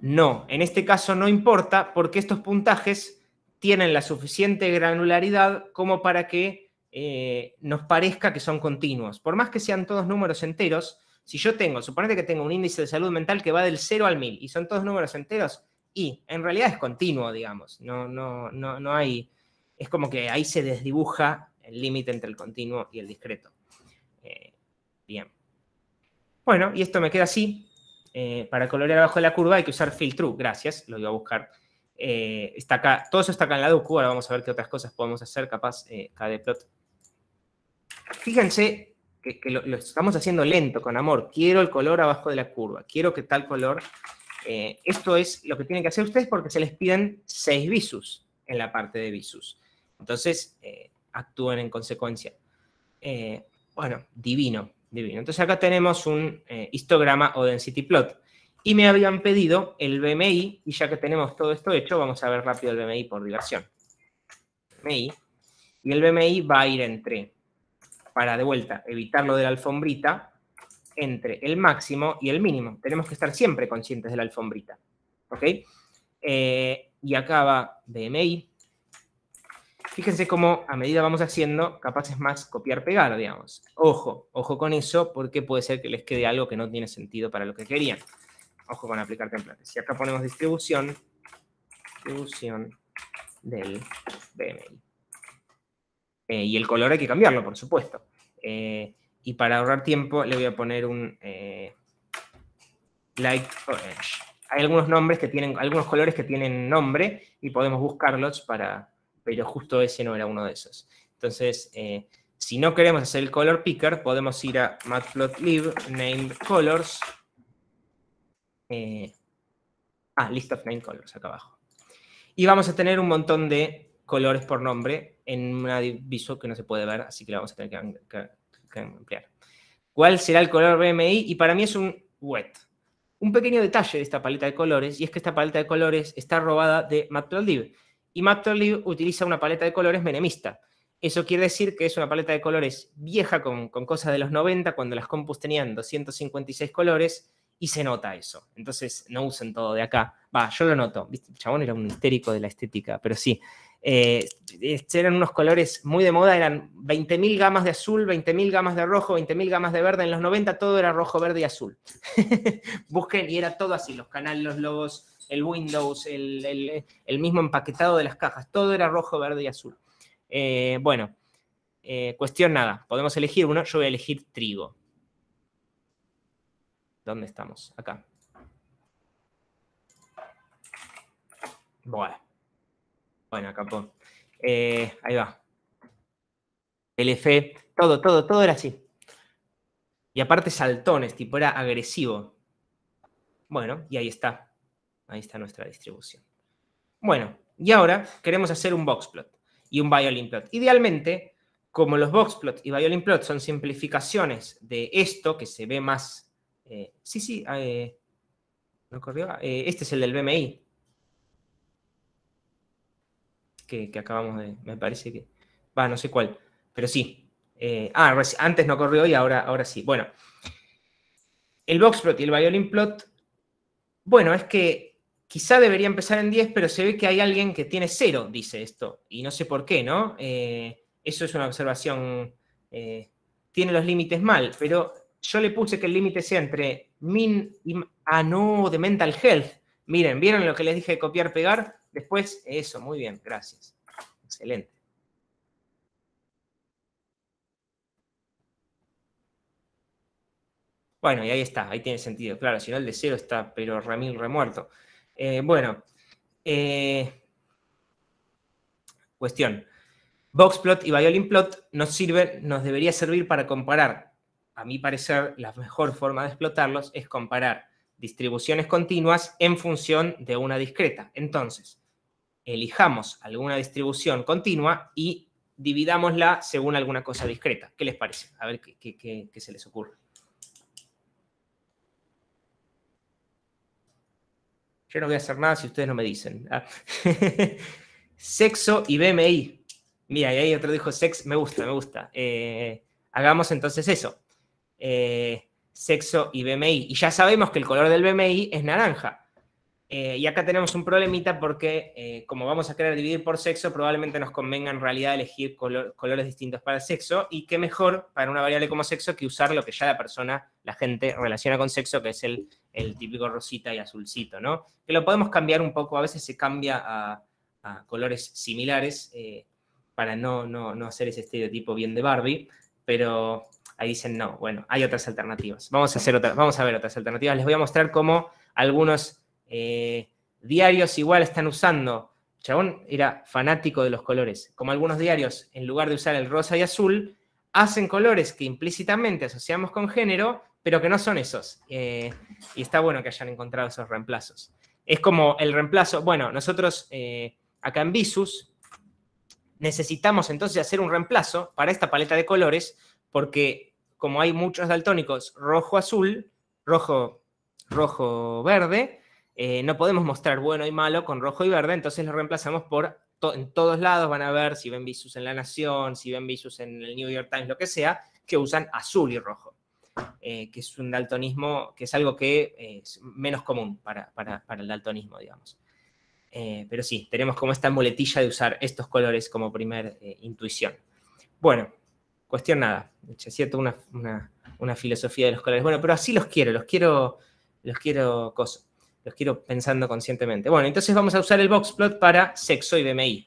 No, en este caso no importa porque estos puntajes tienen la suficiente granularidad como para que eh, nos parezca que son continuos. Por más que sean todos números enteros, si yo tengo, suponete que tengo un índice de salud mental que va del 0 al 1000 y son todos números enteros, y en realidad es continuo, digamos, no, no, no, hay, es como que ahí se desdibuja el límite entre el continuo y el discreto. Eh, bien. Bueno, y esto me queda así. Eh, para colorear abajo de la curva hay que usar fill true. Gracias, lo iba a buscar. Eh, está acá, todo eso está acá en la docu, ahora vamos a ver qué otras cosas podemos hacer, capaz, Plot. Fíjense que, lo, lo estamos haciendo lento, con amor. Quiero el color abajo de la curva. Quiero que tal color eh, esto es lo que tienen que hacer ustedes porque se les piden seis visus en la parte de visus. Entonces, eh, actúen en consecuencia. Eh, bueno, divino, divino. Entonces acá tenemos un histograma o density plot. Y me habían pedido el BMI, y ya que tenemos todo esto hecho, vamos a ver rápido el BMI por diversión. BMI, y el BMI va a ir entre, para de vuelta, evitar lo de la alfombrita, entre el máximo y el mínimo. Tenemos que estar siempre conscientes de la alfombrita. ¿Ok? Eh, y acá va BMI. Fíjense cómo a medida vamos haciendo, capaz es más copiar-pegar, digamos. Ojo, ojo con eso, porque puede ser que les quede algo que no tiene sentido para lo que querían. Ojo con aplicar templates. Si acá ponemos distribución, distribución del BMI. Eh, y el color hay que cambiarlo, por supuesto. Eh, y para ahorrar tiempo le voy a poner un eh, light oh, eh, Hay algunos nombres que tienen, algunos colores que tienen nombre y podemos buscarlos para, pero justo ese no era uno de esos. Entonces, eh, si no queremos hacer el color picker, podemos ir a matplotlib, named colors, ah, list of named colors, acá abajo. Y vamos a tener un montón de colores por nombre en una visual que no se puede ver, así que la vamos a tener que que ampliar. ¿Cuál será el color BMI? Y para mí es un wet. Un pequeño detalle de esta paleta de colores, y es que esta paleta de colores está robada de Matplotlib. Y Matplotlib utiliza una paleta de colores menemista. Eso quiere decir que es una paleta de colores vieja con, cosas de los 90, cuando las compus tenían 256 colores, y se nota eso. Entonces, no usen todo de acá. Va, yo lo noto. chabón era un histérico de la estética, pero sí, eh, eran unos colores muy de moda, eran 20.000 gamas de azul, 20.000 gamas de rojo, 20.000 gamas de verde. En los 90 todo era rojo, verde y azul. Busquen y era todo así, los canales, los logos, el Windows, el, mismo empaquetado de las cajas, todo era rojo, verde y azul. Eh, bueno, eh, cuestión nada, podemos elegir uno, yo voy a elegir trigo. ¿Dónde estamos? Acá. Bueno. Bueno, capón. Eh, ahí va. El LF, todo, todo, todo era así. Y aparte saltones, tipo, era agresivo. Bueno, y ahí está. Ahí está nuestra distribución. Bueno, y ahora queremos hacer un boxplot y un violin plot. Idealmente, como los boxplot y violin plot son simplificaciones de esto que se ve más... Eh, sí, sí, eh, no corrió. este es el del BMI que, acabamos de, me parece que, va, no sé cuál, pero sí. Eh, ah, antes no corrió y ahora, ahora sí. Bueno, el box plot y el violin plot, bueno, es que quizá debería empezar en 10, pero se ve que hay alguien que tiene 0, dice esto, y no sé por qué, ¿no? Eh, eso es una observación, eh, tiene los límites mal, pero yo le puse que el límite sea entre min y... Ah, no, de mental health. Miren, ¿vieron lo que les dije de copiar-pegar? Después, eso, muy bien, gracias. Excelente. Bueno, y ahí está, ahí tiene sentido. Claro, si no el de cero está, pero Ramil, remuerto. Eh, bueno, eh, cuestión. Boxplot y plot nos sirven, nos debería servir para comparar. A mi parecer, la mejor forma de explotarlos es comparar distribuciones continuas en función de una discreta. Entonces, elijamos alguna distribución continua y dividámosla según alguna cosa discreta. ¿Qué les parece? A ver qué, se les ocurre. Yo no voy a hacer nada si ustedes no me dicen. Ah. Sexo y BMI. Mira, y ahí otro dijo sex, me gusta, me gusta. Eh, hagamos entonces eso. Eh, sexo y BMI. Y ya sabemos que el color del BMI es naranja. Eh, y acá tenemos un problemita porque eh, como vamos a querer dividir por sexo, probablemente nos convenga en realidad elegir colores distintos para el sexo y qué mejor para una variable como sexo que usar lo que ya la persona, la gente relaciona con sexo, que es el, el típico rosita y azulcito, ¿no? Que lo podemos cambiar un poco, a veces se cambia a, colores similares eh, para no, no, no hacer ese estereotipo bien de Barbie, pero ahí dicen no, bueno, hay otras alternativas. Vamos a, hacer otra, vamos a ver otras alternativas. Les voy a mostrar cómo algunos eh, diarios igual están usando. Chabón era fanático de los colores. Como algunos diarios, en lugar de usar el rosa y azul, hacen colores que implícitamente asociamos con género, pero que no son esos. Eh, y está bueno que hayan encontrado esos reemplazos. Es como el reemplazo, bueno, nosotros eh, acá en Visus necesitamos entonces hacer un reemplazo para esta paleta de colores, porque como hay muchos daltónicos rojo-azul, rojo rojo verde eh, no podemos mostrar bueno y malo con rojo y verde, entonces lo reemplazamos por en todos lados van a ver si ven visus en La Nación, si ven visus en el New York Times, lo que sea, que usan azul y rojo, eh, que es un daltonismo, que es algo que eh, es menos común para, el daltonismo, digamos. pero sí, tenemos como esta muletilla de usar estos colores como primer intuición. Bueno, cuestión nada, cierto, una, una filosofía de los colores. Bueno, pero así los quiero, los quiero, los quiero cosas los quiero pensando conscientemente. Bueno, entonces vamos a usar el boxplot para sexo y BMI.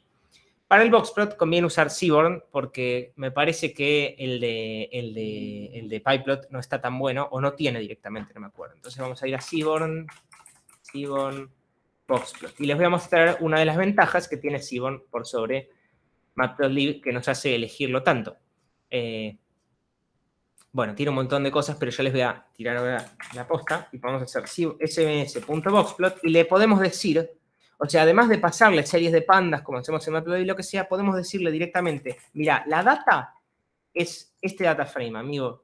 Para el boxplot conviene usar Seaborn porque me parece que el de, el de, el PyPlot no está tan bueno o no tiene directamente, no me acuerdo. Entonces vamos a ir a Seaborn, Seaborn, boxplot. Y les voy a mostrar una de las ventajas que tiene Seaborn por sobre Matplotlib que nos hace elegirlo tanto. Eh, bueno, tiene un montón de cosas, pero yo les voy a tirar ahora la posta y vamos a hacer sms.boxplot y le podemos decir, o sea, además de pasarle series de pandas como hacemos en Matplotlib y lo que sea, podemos decirle directamente, mira, la data es este data frame, amigo,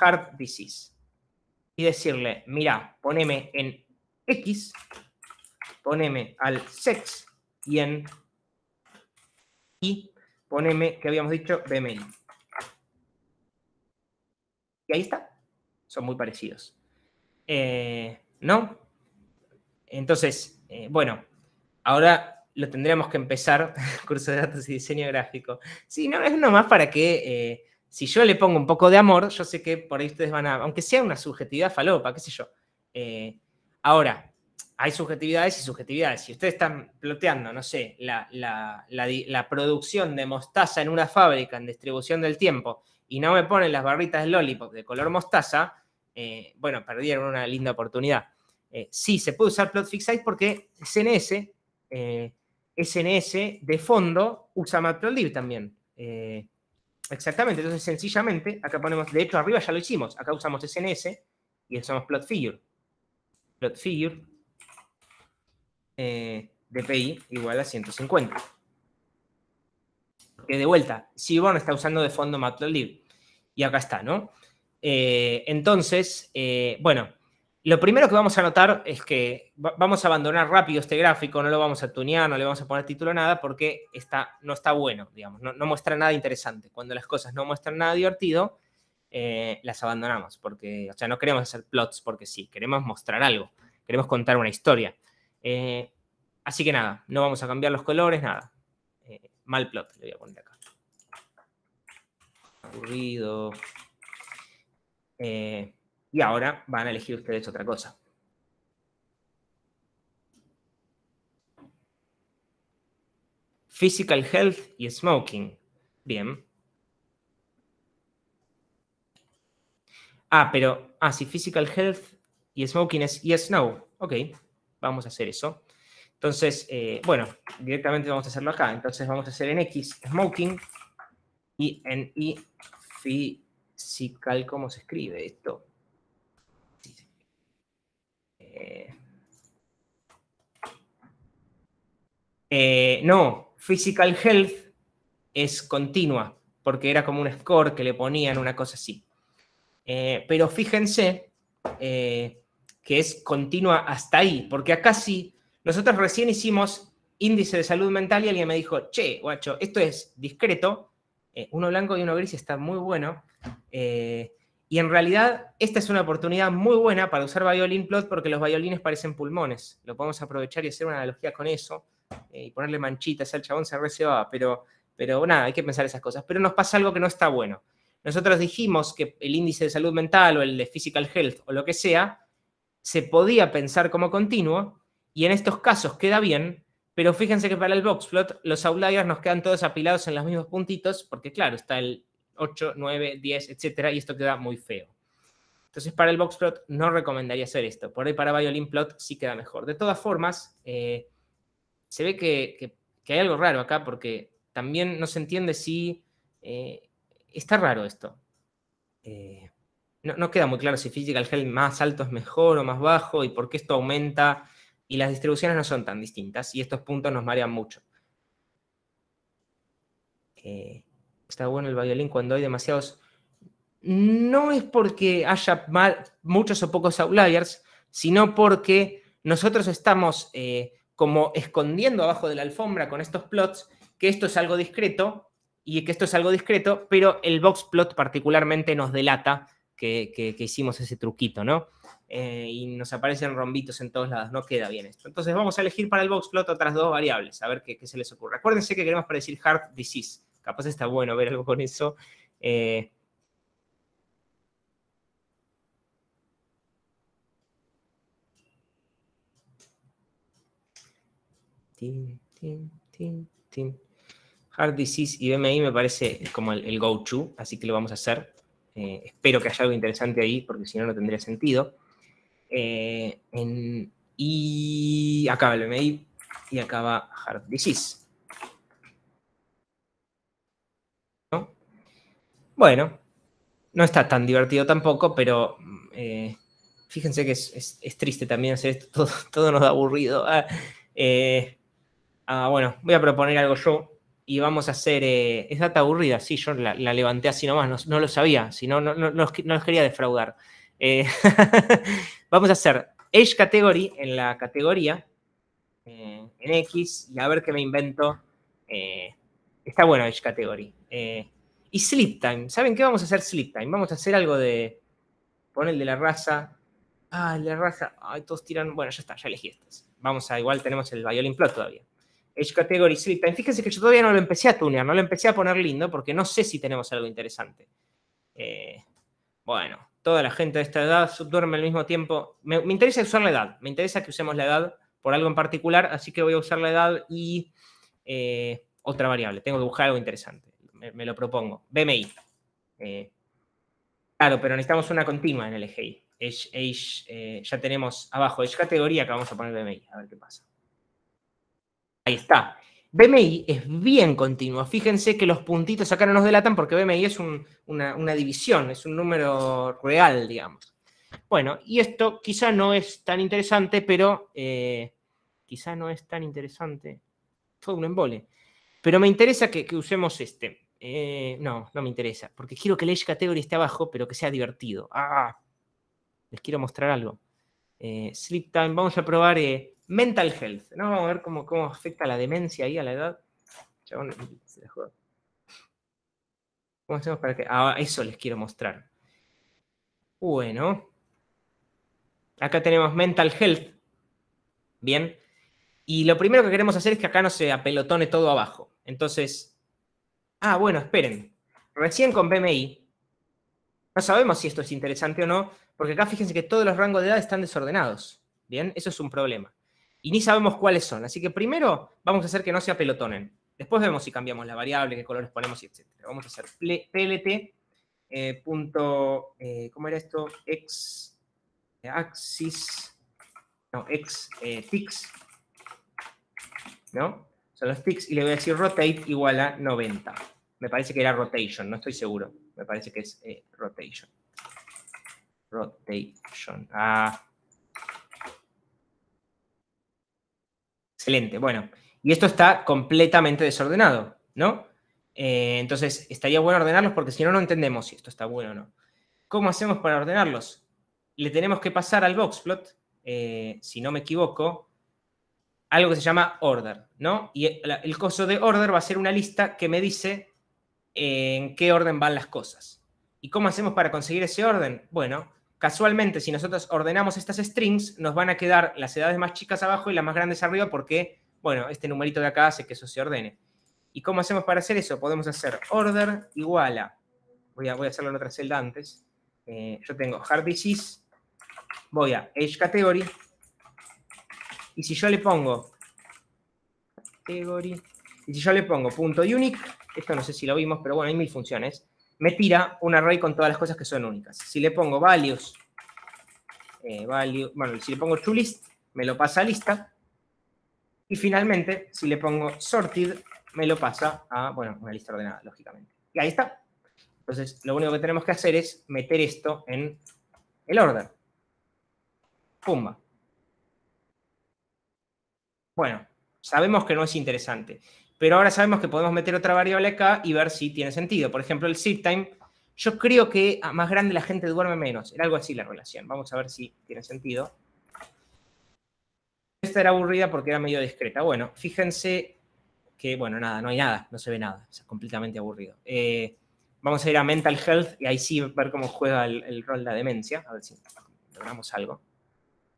heart disease. Y decirle, mira, poneme en X, poneme al sex y en Y, poneme, que habíamos dicho, BMI. Y ahí está. Son muy parecidos. Eh, ¿No? Entonces, eh, bueno, ahora lo tendríamos que empezar, curso de datos y diseño gráfico. Sí, no, es nomás para que eh, si yo le pongo un poco de amor, yo sé que por ahí ustedes van a, aunque sea una subjetividad falopa, qué sé yo. ahora, hay subjetividades y subjetividades. Si ustedes están ploteando, no sé, la, producción de mostaza en una fábrica en distribución del tiempo y no me ponen las barritas de Lollipop de color mostaza, eh, bueno, perdieron una linda oportunidad. Eh, sí, se puede usar Plot Fix porque SNS, SNS eh, de fondo usa Matplotlib también. exactamente, entonces sencillamente, acá ponemos, de hecho arriba ya lo hicimos, acá usamos SNS y usamos Plot Figure. Plot Figure DPI igual a 150 de vuelta, Sibon está usando de fondo Matplotlib. Y acá está, ¿no? Eh, entonces, eh, bueno, lo primero que vamos a notar es que vamos a abandonar rápido este gráfico, no lo vamos a tunear, no le vamos a poner título a nada porque está, no está bueno, digamos, no, muestra nada interesante. Cuando las cosas no muestran nada divertido, eh, las abandonamos porque, o sea, no queremos hacer plots porque sí, queremos mostrar algo, queremos contar una historia. así que nada, no vamos a cambiar los colores, nada mal plot, le voy a poner acá. Aburrido. Eh, y ahora van a elegir ustedes otra cosa. Physical health y smoking. Bien. Ah, pero, ah, si physical health y smoking es yes, no. Ok, vamos a hacer eso. Entonces, eh, bueno, directamente vamos a hacerlo acá. Entonces vamos a hacer en X smoking y en Y physical, ¿cómo se escribe esto? Eh, eh, no, physical health es continua, porque era como un score que le ponían una cosa así. pero fíjense que es continua hasta ahí, porque acá sí nosotros recién hicimos índice de salud mental y alguien me dijo, che, guacho, esto es discreto, eh, uno blanco y uno gris está muy bueno. Eh, y en realidad esta es una oportunidad muy buena para usar violín plot porque los violines parecen pulmones. Lo podemos aprovechar y hacer una analogía con eso eh, y ponerle manchitas al chabón, se receba, pero, pero nada, hay que pensar esas cosas. Pero nos pasa algo que no está bueno. Nosotros dijimos que el índice de salud mental o el de physical health o lo que sea, se podía pensar como continuo, y en estos casos queda bien, pero fíjense que para el boxplot los outliers nos quedan todos apilados en los mismos puntitos, porque claro, está el 8, 9, 10, etcétera, y esto queda muy feo. Entonces, para el boxplot no recomendaría hacer esto. Por ahí para violin plot sí queda mejor. De todas formas, eh, se ve que, hay algo raro acá porque también no se entiende si... Eh, está raro esto. Eh, no, queda muy claro si Physical gel más alto es mejor o más bajo y por qué esto aumenta y las distribuciones no son tan distintas y estos puntos nos marean mucho. Eh, está bueno el violín cuando hay demasiados... No es porque haya muchos o pocos outliers, sino porque nosotros estamos eh, como escondiendo abajo de la alfombra con estos plots que esto es algo discreto y que esto es algo discreto, pero el box plot particularmente nos delata que hicimos ese truquito, ¿no? Eh, y nos aparecen rombitos en todos lados, no queda bien esto. Entonces vamos a elegir para el box plot otras dos variables, a ver qué, se les ocurre. Acuérdense que queremos para decir heart disease, capaz está bueno ver algo con eso. Eh, hard tin, Heart Disease y BMI me parece como el, el go así que lo vamos a hacer. Eh, espero que haya algo interesante ahí, porque si no, no tendría sentido. Eh, y acaba el BMI y acaba Heart Disease. Bueno, no está tan divertido tampoco, pero eh, fíjense que es, triste también hacer esto, todo, nos da aburrido. Ah, eh, ah, bueno, voy a proponer algo yo y vamos a hacer. es data aburrida, sí, yo la, levanté así nomás, no, no, lo sabía, si no, no, no, no quería defraudar. Eh, vamos a hacer Edge Category en la categoría eh, en X y a ver qué me invento. Eh, está bueno Edge Category. y Sleep Time. ¿Saben qué vamos a hacer Sleep Time? Vamos a hacer algo de... Pon el de la raza. Ah, el de la raza. Ay, todos tiran... Bueno, ya está, ya elegí estas. Vamos a... Igual tenemos el Violin Plot todavía. Edge Category Sleep Time. Fíjense que yo todavía no lo empecé a tunear, no lo empecé a poner lindo porque no sé si tenemos algo interesante. bueno, toda la gente de esta edad duerme al mismo tiempo. Me, interesa usar la edad, me interesa que usemos la edad por algo en particular, así que voy a usar la edad y eh, otra variable. Tengo que buscar algo interesante, me, lo propongo. BMI. Eh, claro, pero necesitamos una continua en el eje eh, ya tenemos abajo, es categoría que vamos a poner BMI, a ver qué pasa. Ahí está. BMI es bien continuo. Fíjense que los puntitos acá no nos delatan porque BMI es una, división, es un número real, digamos. Bueno, y esto quizá no es tan interesante, pero eh, quizá no es tan interesante. todo un embole. Pero me interesa que, usemos este. Eh, no, no me interesa, porque quiero que el Edge Category esté abajo, pero que sea divertido. Ah, les quiero mostrar algo. Eh, Time, vamos a probar eh, Mental health, ¿no? Vamos a ver cómo, cómo afecta la demencia ahí a la edad. ¿Cómo hacemos para que.? Ah, eso les quiero mostrar. Bueno. Acá tenemos mental health. Bien. Y lo primero que queremos hacer es que acá no se apelotone todo abajo. Entonces. Ah, bueno, esperen. Recién con BMI. No sabemos si esto es interesante o no, porque acá fíjense que todos los rangos de edad están desordenados. Bien, eso es un problema y ni sabemos cuáles son. Así que primero vamos a hacer que no se apelotonen. Después vemos si cambiamos la variable, qué colores ponemos, etc. Vamos a hacer plt. Eh, punto, eh, ¿Cómo era esto? X eh, axis. No, X ¿No? Son los ticks y le voy a decir rotate igual a 90. Me parece que era rotation, no estoy seguro. Me parece que es rotation. Rotation. Ah, Excelente, bueno. Y esto está completamente desordenado, ¿no? Eh, entonces, estaría bueno ordenarlos porque si no, no entendemos si esto está bueno o no. ¿Cómo hacemos para ordenarlos? Le tenemos que pasar al boxplot, eh, si no me equivoco, algo que se llama order, ¿no? Y el, el coso de order va a ser una lista que me dice eh, en qué orden van las cosas. ¿Y cómo hacemos para conseguir ese orden? Bueno, Casualmente, si nosotros ordenamos estas strings, nos van a quedar las edades más chicas abajo y las más grandes arriba porque, bueno, este numerito de acá hace que eso se ordene. ¿Y cómo hacemos para hacer eso? Podemos hacer order igual a, voy a, voy a hacerlo en otra celda antes, eh, yo tengo hard disease, voy a age category, y si yo le pongo category, y si yo le pongo punto unique, esto no sé si lo vimos, pero bueno, hay mil funciones, me tira un array con todas las cosas que son únicas. Si le pongo values, eh, bueno, si le pongo list, me lo pasa a lista. Y finalmente, si le pongo sorted, me lo pasa a, bueno, una lista ordenada, lógicamente. Y ahí está. Entonces, lo único que tenemos que hacer es meter esto en el order. Pumba. Bueno, sabemos que no es interesante pero ahora sabemos que podemos meter otra variable acá y ver si tiene sentido. Por ejemplo, el sleep time, yo creo que a más grande la gente duerme menos. Era algo así la relación. Vamos a ver si tiene sentido. Esta era aburrida porque era medio discreta. Bueno, fíjense que, bueno, nada, no hay nada, no se ve nada. Es completamente aburrido. Eh, vamos a ir a mental health y ahí sí ver cómo juega el, rol de la demencia. A ver si logramos algo.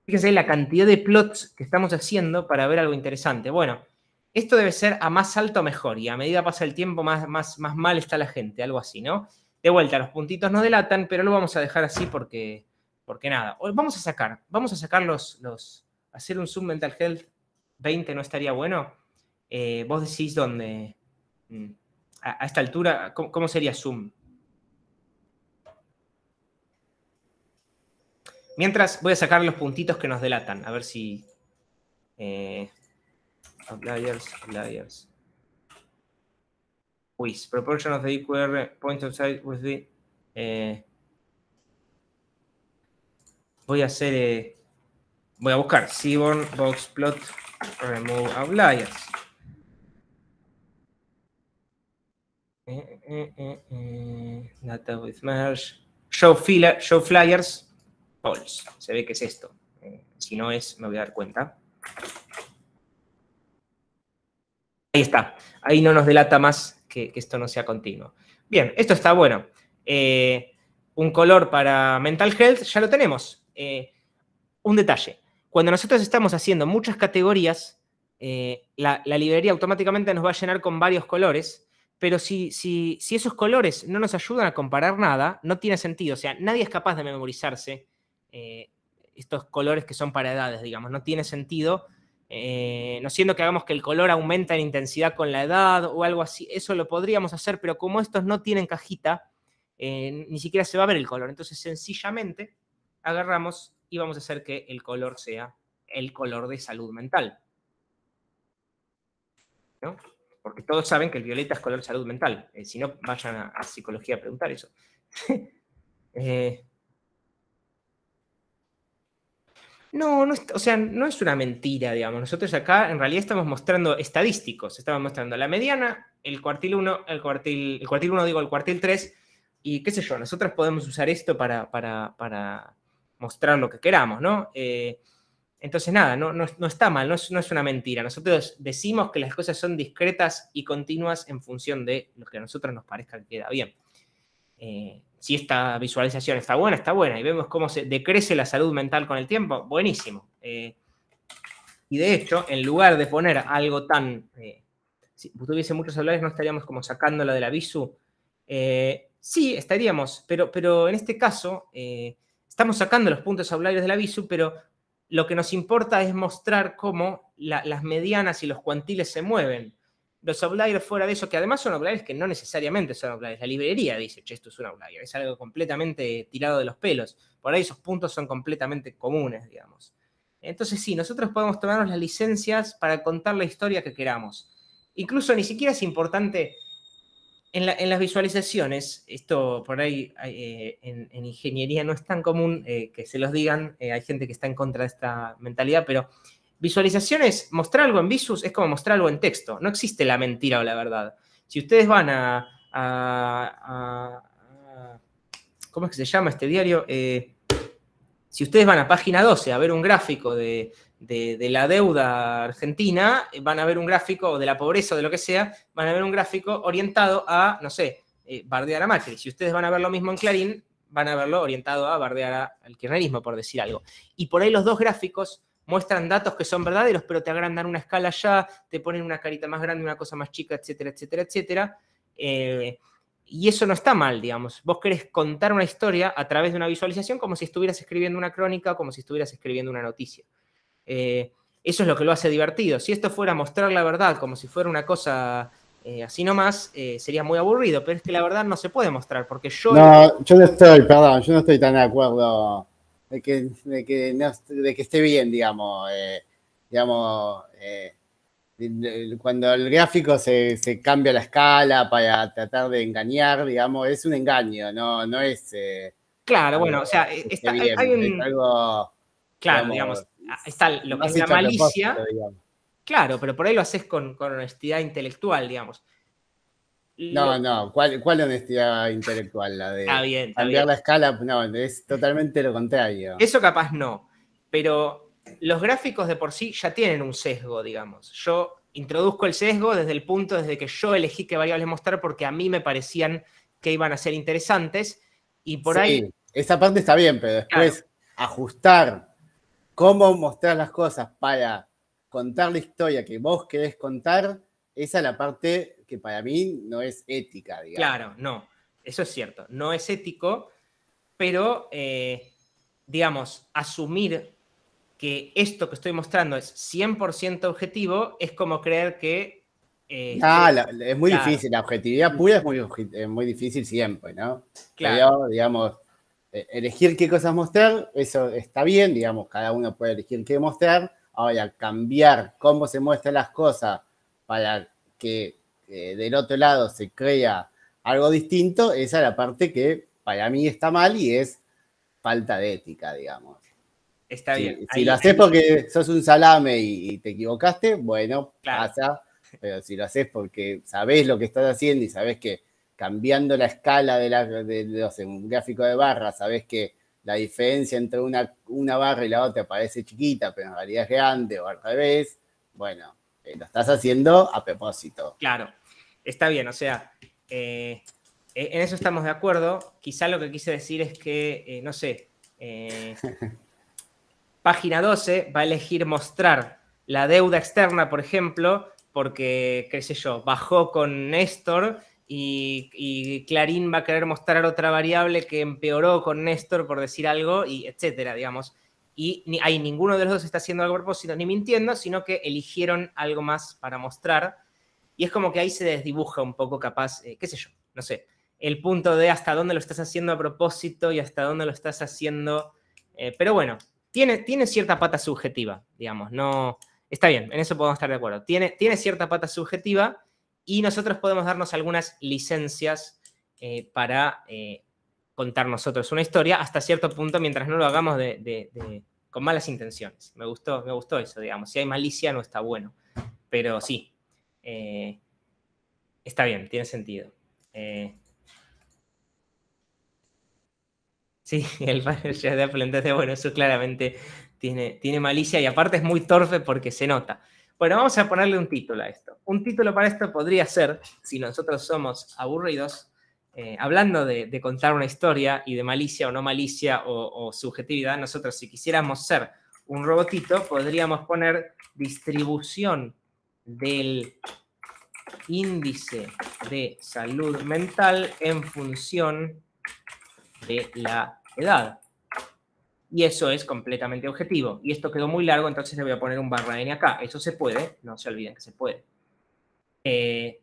Fíjense la cantidad de plots que estamos haciendo para ver algo interesante. Bueno, esto debe ser a más alto mejor y a medida pasa el tiempo más, más, más mal está la gente, algo así, ¿no? De vuelta, los puntitos no delatan, pero lo vamos a dejar así porque, porque nada. Vamos a sacar, vamos a sacar los, los, hacer un Zoom Mental Health 20 no estaría bueno. Eh, vos decís dónde, mm, a, esta altura, ¿cómo, sería Zoom? Mientras voy a sacar los puntitos que nos delatan, a ver si... Eh, outliers, outliers. With proportion of the EQR point of sight with the... Eh, voy a hacer... Eh, voy a buscar Seaborn box plot remove outliers. Eh, eh data with merge. Show, show flyers. Polls. Se ve que es esto. Si no es, me voy a dar cuenta. Ahí está. Ahí no nos delata más que, esto no sea continuo. Bien, esto está bueno. Eh, un color para mental health, ya lo tenemos. Eh, un detalle. Cuando nosotros estamos haciendo muchas categorías, eh, la, librería automáticamente nos va a llenar con varios colores, pero si, esos colores no nos ayudan a comparar nada, no tiene sentido. O sea, nadie es capaz de memorizarse estos colores que son para edades, digamos. No tiene sentido eh, no siendo que hagamos que el color aumenta en intensidad con la edad o algo así, eso lo podríamos hacer, pero como estos no tienen cajita, eh, ni siquiera se va a ver el color. Entonces, sencillamente agarramos y vamos a hacer que el color sea el color de salud mental. Porque todos saben que el violeta es color salud mental. Eh, si no, vayan a, psicología a preguntar eso. eh, No, o sea, no es una mentira, digamos. Nosotros acá en realidad estamos mostrando estadísticos, estamos mostrando la mediana, el cuartil 1, el cuartil, el cuartil 1 digo, el cuartil 3, y qué sé yo, nosotros podemos usar esto para, mostrar lo que queramos, ¿no? Eh, entonces, nada, no, no, está mal, no es, una mentira. Nosotros decimos que las cosas son discretas y continuas en función de lo que a nosotros nos parezca que queda bien. Eh, si esta visualización está buena, está buena, y vemos cómo se decrece la salud mental con el tiempo, buenísimo. Eh, y de hecho, en lugar de poner algo tan... Eh, si tuviese muchos celulares, no estaríamos como sacándola de la visu. Eh, sí, estaríamos, pero, pero en este caso eh, estamos sacando los puntos aulares de la visu, pero lo que nos importa es mostrar cómo las medianas y los cuantiles se mueven. Los outliers fuera de eso, que además son outliers que no necesariamente son outliers. La librería dice, esto es un outlier, es algo completamente tirado de los pelos. Por ahí esos puntos son completamente comunes, digamos. Entonces sí, nosotros podemos tomarnos las licencias para contar la historia que queramos. Incluso ni siquiera es importante en, las visualizaciones, esto por ahí eh, en, ingeniería no es tan común eh, que se los digan, eh, hay gente que está en contra de esta mentalidad, pero Visualizaciones, mostrar algo en visus es como mostrar algo en texto. No existe la mentira o la verdad. Si ustedes van a. ¿Cómo es que se llama este diario? Eh, si ustedes van a página 12 a ver un gráfico de, la deuda argentina, eh, van a ver un gráfico de la pobreza o de lo que sea, van a ver un gráfico orientado a, no sé, eh, bardear a Macri. Si ustedes van a ver lo mismo en Clarín, van a verlo orientado a bardear al kirchnerismo, por decir algo. Y por ahí los dos gráficos muestran datos que son verdaderos, pero te agrandan una escala ya te ponen una carita más grande, una cosa más chica, etcétera, etcétera, etcétera. Eh, y eso no está mal, digamos. Vos querés contar una historia a través de una visualización como si estuvieras escribiendo una crónica, como si estuvieras escribiendo una noticia. Eh, eso es lo que lo hace divertido. Si esto fuera mostrar la verdad como si fuera una cosa eh, así nomás, sería muy aburrido. Pero es que la verdad no se puede mostrar porque yo... No, yo no estoy, perdón, yo no estoy tan de acuerdo de que, de que, de que esté bien, digamos. Eh, digamos eh, cuando el gráfico se, se, cambia la escala para tratar de engañar, digamos, es un engaño, no, no es... Eh, claro, bueno, o sea, está, hay un... claro, digamos, ah, está lo que es la malicia. Claro, pero por ahí lo haces con honestidad intelectual, digamos no, no, ¿cuál, honestidad intelectual? La de cambiar la escala, no, es totalmente lo contrario. Eso capaz no, pero los gráficos de por sí ya tienen un sesgo, digamos. Yo introduzco el sesgo desde el punto desde que yo elegí qué variables mostrar porque a mí me parecían que iban a ser interesantes y por sí, ahí... Esa parte está bien, pero después ajustar cómo mostrar las cosas para contar la historia que vos querés contar, esa es la parte que para mí no es ética, digamos. Claro, no, eso es cierto, no es ético, pero, eh, digamos, asumir que esto que estoy mostrando es 100% objetivo es como creer que... Eh, ah, es muy difícil, la objetividad pura es muy, muy difícil siempre, ¿no? Claro. digamos, eh, elegir qué cosas mostrar, eso está bien, digamos, cada uno puede elegir qué mostrar. Ahora, cambiar cómo se muestran las cosas para que eh, del otro lado se crea algo distinto, esa es la parte que para mí está mal y es falta de ética, digamos. Está bien. Si lo haces porque sos un salame y, te equivocaste, bueno, pasa. Pero si lo haces porque sabes lo que estás haciendo y sabes que cambiando la escala de, los en un gráfico de barra, sabes que la diferencia entre una, barra y la otra parece chiquita, pero en realidad es grande o al revés, bueno, eh, lo estás haciendo a propósito. Claro está bien, o sea, eh, eh, en eso estamos de acuerdo. Quizá lo que quise decir es que, eh, no sé, página 12 va a elegir mostrar la deuda externa, por ejemplo, porque, qué sé yo, bajó con Néstor y, Clarín va a querer mostrar otra variable que empeoró con Néstor, por decir algo, y etcétera, digamos. Y ni, ahí ninguno de los dos está haciendo algo propósito ni mintiendo, sino que eligieron algo más para mostrar. Y es como que ahí se desdibuja un poco capaz, eh, qué sé yo, no sé, el punto de hasta dónde lo estás haciendo a propósito y hasta dónde lo estás haciendo. Eh, pero bueno, tiene, tiene cierta pata subjetiva, digamos, no... Está bien, en eso podemos estar de acuerdo. Tiene, tiene cierta pata subjetiva y nosotros podemos darnos algunas licencias eh, para contar nosotros una historia hasta cierto punto mientras no lo hagamos de, con malas intenciones. Me gustó, me gustó eso, digamos. Si hay malicia no está bueno, pero sí, eh, está bien, tiene sentido. Eh, sí, el panel de Apple, bueno, eso claramente tiene, tiene malicia y aparte es muy torpe porque se nota. Bueno, vamos a ponerle un título a esto. Un título para esto podría ser, si nosotros somos aburridos, eh, hablando de, contar una historia y de malicia o no malicia o subjetividad, nosotros si quisiéramos ser un robotito, podríamos poner distribución del índice de salud mental en función de la edad. Y eso es completamente objetivo. Y esto quedó muy largo, entonces le voy a poner un barra n acá. Eso se puede, no se olviden que se puede. Eh,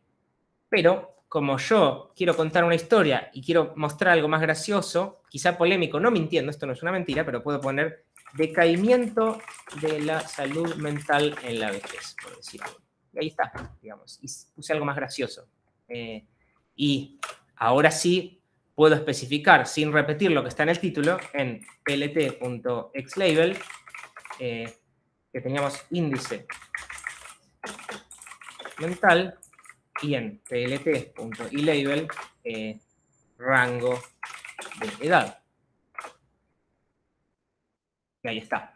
pero como yo quiero contar una historia y quiero mostrar algo más gracioso, quizá polémico, no mintiendo, esto no es una mentira, pero puedo poner decaimiento de la salud mental en la vejez, por decirlo ahí está, digamos, y puse algo más gracioso. Eh, y ahora sí puedo especificar, sin repetir lo que está en el título, en plt.xlabel, eh, que teníamos índice mental, y en plt.ilabel, eh, rango de edad. Y ahí está.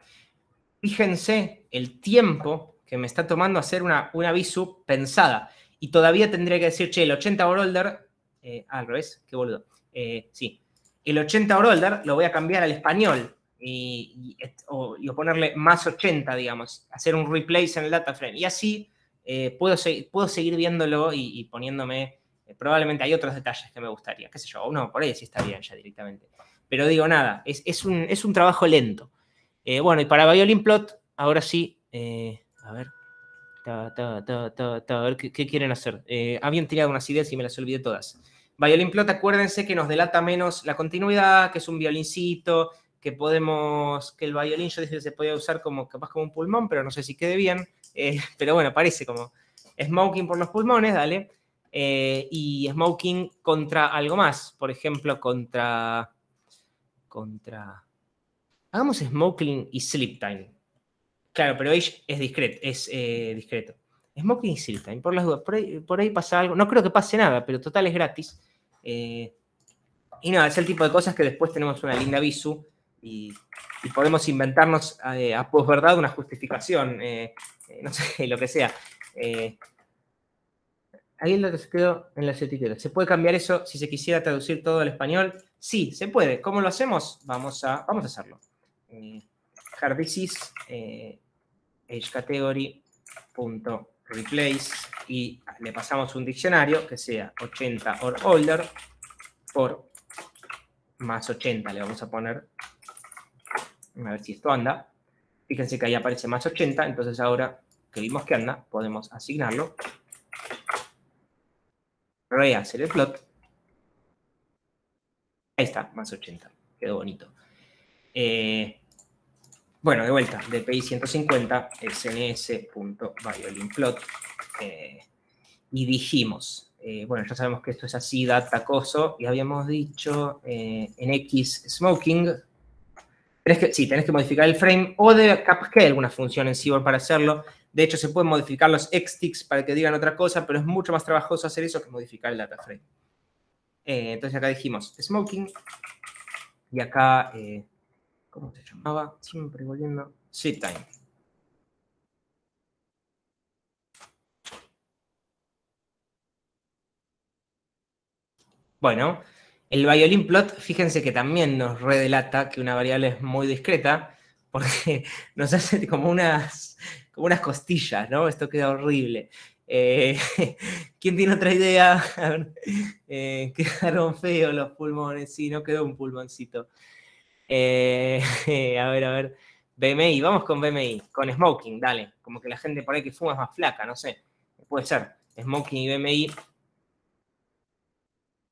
Fíjense el tiempo que me está tomando hacer una, una visu pensada. Y todavía tendría que decir, che, el 80 or older, eh, al revés, qué boludo. Eh, sí, el 80 or older lo voy a cambiar al español y, o, ponerle más 80, digamos, hacer un replace en el data frame. Y así eh, puedo, puedo seguir viéndolo y, poniéndome, eh, probablemente hay otros detalles que me gustaría, qué sé yo, uno por ahí sí está bien ya directamente. Pero digo, nada, es, es, un, trabajo lento. bueno, y para Violin Plot, ahora sí, a ver. qué, quieren hacer. Eh, habían tirado unas ideas y me las olvidé todas. Violín Plot, acuérdense que nos delata menos la continuidad, que es un violincito, que podemos, que el violín yo dije se podía usar como capaz como un pulmón, pero no sé si quede bien. Eh, pero bueno, parece como smoking por los pulmones, dale. Eh, y smoking contra algo más, por ejemplo, contra. contra. Hagamos smoking y sleep time. Claro, pero es discreto, es eh, discreto. Smoking por las dudas. Por ahí, pasa algo. No creo que pase nada, pero total es gratis. Eh, y nada, es el tipo de cosas que después tenemos una linda visu y, podemos inventarnos eh, a posverdad una justificación, eh, no sé, lo que sea. ahí es lo que se quedó en las etiquetas. ¿Se puede cambiar eso si se quisiera traducir todo al español? Sí, se puede. ¿Cómo lo hacemos? Vamos a, vamos a hacerlo. Jardicis replace y le pasamos un diccionario que sea 80 or older por más 80 le vamos a poner. A ver si esto anda. Fíjense que ahí aparece más 80, entonces ahora que vimos que anda, podemos asignarlo. Rehacer el plot. Ahí está, más 80. Quedó bonito. Eh, bueno, de vuelta, DPI 150, SNS.violinplot. Eh, y dijimos, eh, bueno, ya sabemos que esto es así, data, coso, y habíamos dicho eh, en X smoking, que, sí, tenés que modificar el frame, o de capaz que hay alguna función en seaborn para hacerlo. De hecho, se pueden modificar los x para que digan otra cosa, pero es mucho más trabajoso hacer eso que modificar el data frame. Eh, entonces acá dijimos smoking, y acá ¿Cómo se llamaba? Siempre volviendo. Seed Time. Bueno, el violín plot, fíjense que también nos redelata que una variable es muy discreta, porque nos hace como unas, como unas costillas, ¿no? Esto queda horrible. Eh, ¿Quién tiene otra idea? eh, quedaron feos los pulmones, sí, no quedó un pulmoncito. Eh, a ver, a ver. BMI, vamos con BMI, con smoking, dale. Como que la gente por ahí que fuma es más flaca, no sé. Puede ser. Smoking y BMI.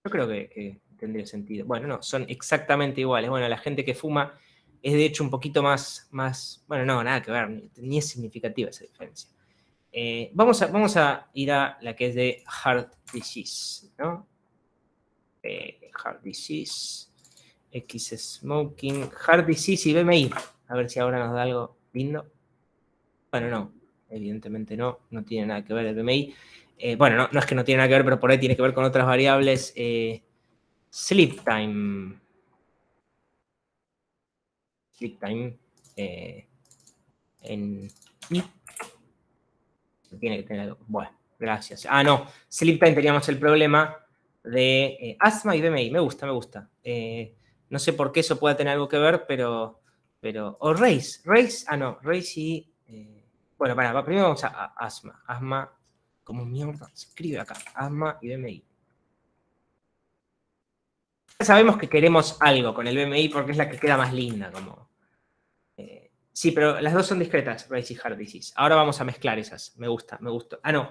Yo creo que, tendría sentido. Bueno, no, son exactamente iguales. Bueno, la gente que fuma es de hecho un poquito más, más bueno, no, nada que ver, ni, es significativa esa diferencia. Eh, vamos, a, vamos a ir a la que es de heart disease, ¿no? Eh, heart disease. X Smoking, hardy, Disease y BMI. A ver si ahora nos da algo lindo. Bueno, no, evidentemente no, no tiene nada que ver el BMI. Eh, bueno, no, no, es que no tiene nada que ver, pero por ahí tiene que ver con otras variables. Eh, sleep time. Sleep time eh, en Tiene que tener algo. Bueno, gracias. Ah, no, sleep time teníamos el problema de asma y BMI. Me gusta, me gusta. Eh, no sé por qué eso pueda tener algo que ver, pero. pero o Race. Race, ah, no, Race y. Eh, bueno, para, primero vamos a, Asma. Asma, como mierda, se escribe acá. Asma y BMI. Ya sabemos que queremos algo con el BMI porque es la que queda más linda, como. Eh, sí, pero las dos son discretas, Race y Heart Disease. Ahora vamos a mezclar esas. Me gusta, me gusta. Ah, no.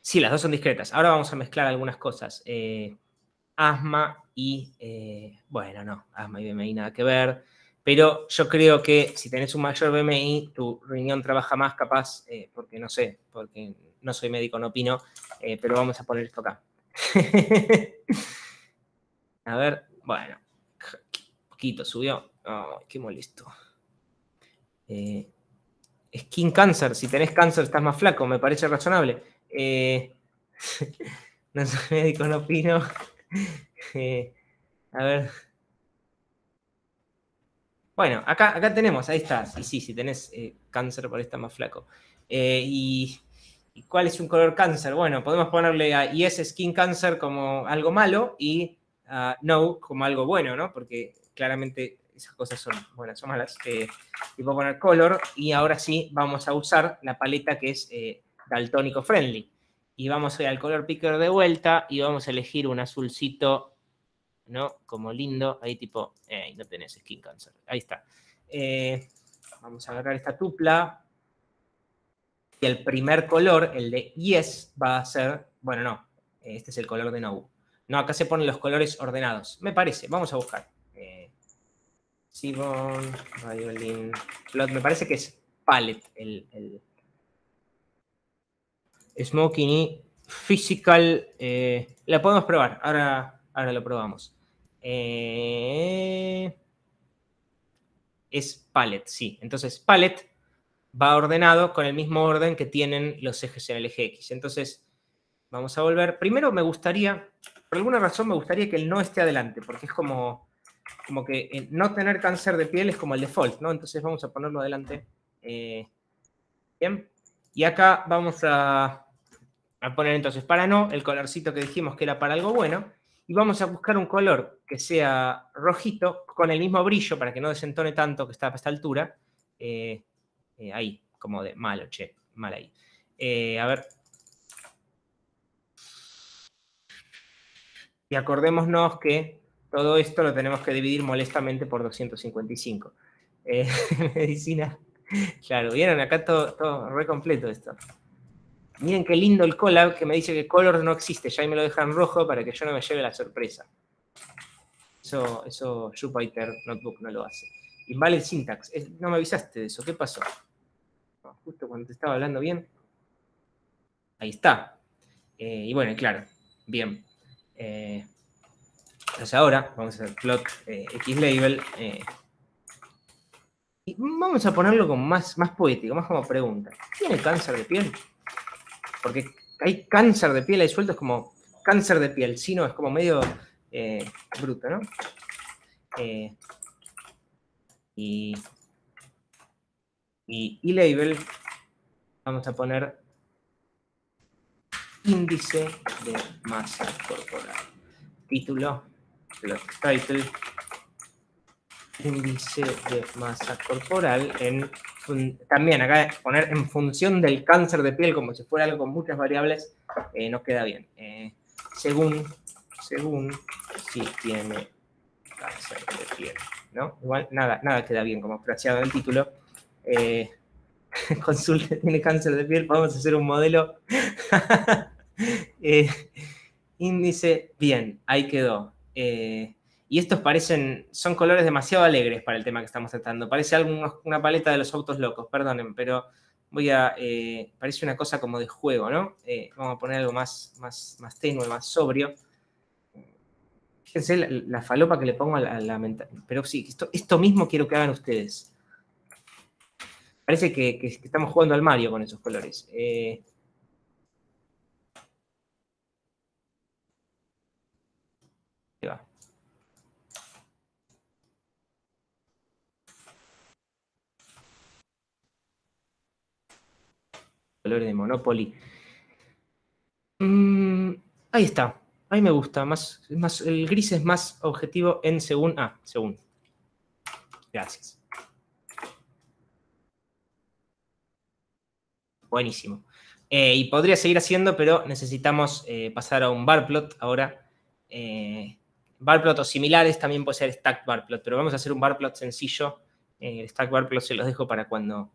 Sí, las dos son discretas. Ahora vamos a mezclar algunas cosas. Eh, asma y eh, bueno, no, asma ah, y BMI nada que ver. Pero yo creo que si tenés un mayor BMI, tu riñón trabaja más capaz, eh, porque no sé, porque no soy médico, no opino, eh, pero vamos a poner esto acá. a ver, bueno, poquito subió. Oh, qué molesto. skin cancer, si tenés cáncer estás más flaco, me parece razonable. no soy médico, no opino. a ver. Bueno, acá, acá tenemos, ahí está. Y sí, si tenés eh, cáncer, por ahí está más flaco. Eh, y, cuál es un color cáncer? Bueno, podemos ponerle a yes skin cancer como algo malo y no como algo bueno, ¿no? Porque claramente esas cosas son buenas, son malas. Eh, y a poner color y ahora sí vamos a usar la paleta que es eh, daltónico friendly y vamos a ir al color picker de vuelta y vamos a elegir un azulcito, ¿no? Como lindo, ahí tipo, eh, no tenés skin cancer, ahí está. Eh, vamos a agarrar esta tupla y el primer color, el de yes, va a ser, bueno, no, este es el color de no. No, acá se ponen los colores ordenados, me parece, vamos a buscar. Eh, Violin, me parece que es palette el, el Smoking y Physical. Eh, la podemos probar, ahora, ahora lo probamos. Eh, es palette, sí. Entonces, palette va ordenado con el mismo orden que tienen los ejes en el eje X. Entonces, vamos a volver. Primero me gustaría, por alguna razón me gustaría que el no esté adelante, porque es como, como que eh, no tener cáncer de piel es como el default, ¿no? Entonces vamos a ponerlo adelante. bien. Y acá vamos a a poner entonces para no, el colorcito que dijimos que era para algo bueno, y vamos a buscar un color que sea rojito, con el mismo brillo, para que no desentone tanto que está a esta altura. Eh, eh, ahí, como de malo, che, mal ahí. Eh, a ver. Y acordémonos que todo esto lo tenemos que dividir molestamente por 255. medicina. Claro, vieron acá todo, todo re completo esto. Miren qué lindo el collab que me dice que color no existe, ya ahí me lo dejan rojo para que yo no me lleve la sorpresa. Eso, eso Jupyter Notebook no lo hace. Invalid syntax, no me avisaste de eso, ¿qué pasó? justo cuando te estaba hablando bien. Ahí está. Eh, y bueno, claro, bien. Eh, entonces ahora vamos a hacer plot eh, x xlabel. y vamos a ponerlo como más, más poético, más como pregunta. ¿Tiene cáncer de piel? porque hay cáncer de piel ahí suelto, es como cáncer de piel, sino es como medio eh, bruto, ¿no? Eh, y, y, label, vamos a poner índice de masa corporal. Título, block title, índice de masa corporal en, también acá poner en función del cáncer de piel como si fuera algo con muchas variables eh, no queda bien. Eh, según, según si tiene cáncer de piel, ¿no? Igual nada, nada queda bien como fraseado en el título. Consulta eh, consulte, tiene cáncer de piel, podemos hacer un modelo. Eh, índice, bien, ahí quedó. Eh, y estos parecen, son colores demasiado alegres para el tema que estamos tratando. Parece algo, una paleta de los autos locos, perdonen, pero voy a, eh, parece una cosa como de juego, ¿no? Eh, vamos a poner algo más, más, más tenue, más sobrio. Fíjense la, falopa que le pongo a la, mentalidad. Pero sí, esto, mismo quiero que hagan ustedes. Parece que, estamos jugando al Mario con esos colores. Eh, valores de Monopoly. Mm, ahí está. Ahí me gusta. Más, más, el gris es más objetivo en según. Ah, según. Gracias. Buenísimo. Eh, y podría seguir haciendo, pero necesitamos eh, pasar a un bar plot. ahora. Eh, bar barplot o similares también puede ser stack bar plot, pero vamos a hacer un bar plot sencillo. el stack plot se los dejo para cuando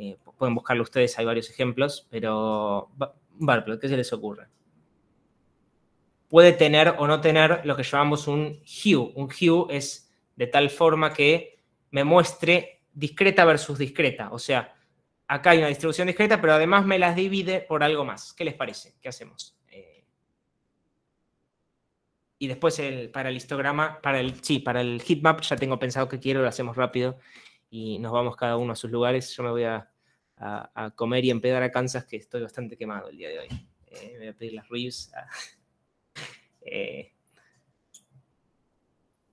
eh, pueden buscarlo ustedes, hay varios ejemplos, pero Barplot, ¿qué se les ocurre? Puede tener o no tener lo que llamamos un hue. Un hue es de tal forma que me muestre discreta versus discreta. O sea, acá hay una distribución discreta, pero además me las divide por algo más. ¿Qué les parece? ¿Qué hacemos? Eh, y después el, para el histograma, para el, sí, para el heatmap ya tengo pensado que quiero, lo hacemos rápido y nos vamos cada uno a sus lugares. Yo me voy a, comer y empezar a Kansas, que estoy bastante quemado el día de hoy. me eh, voy a pedir las Reeves. Eh,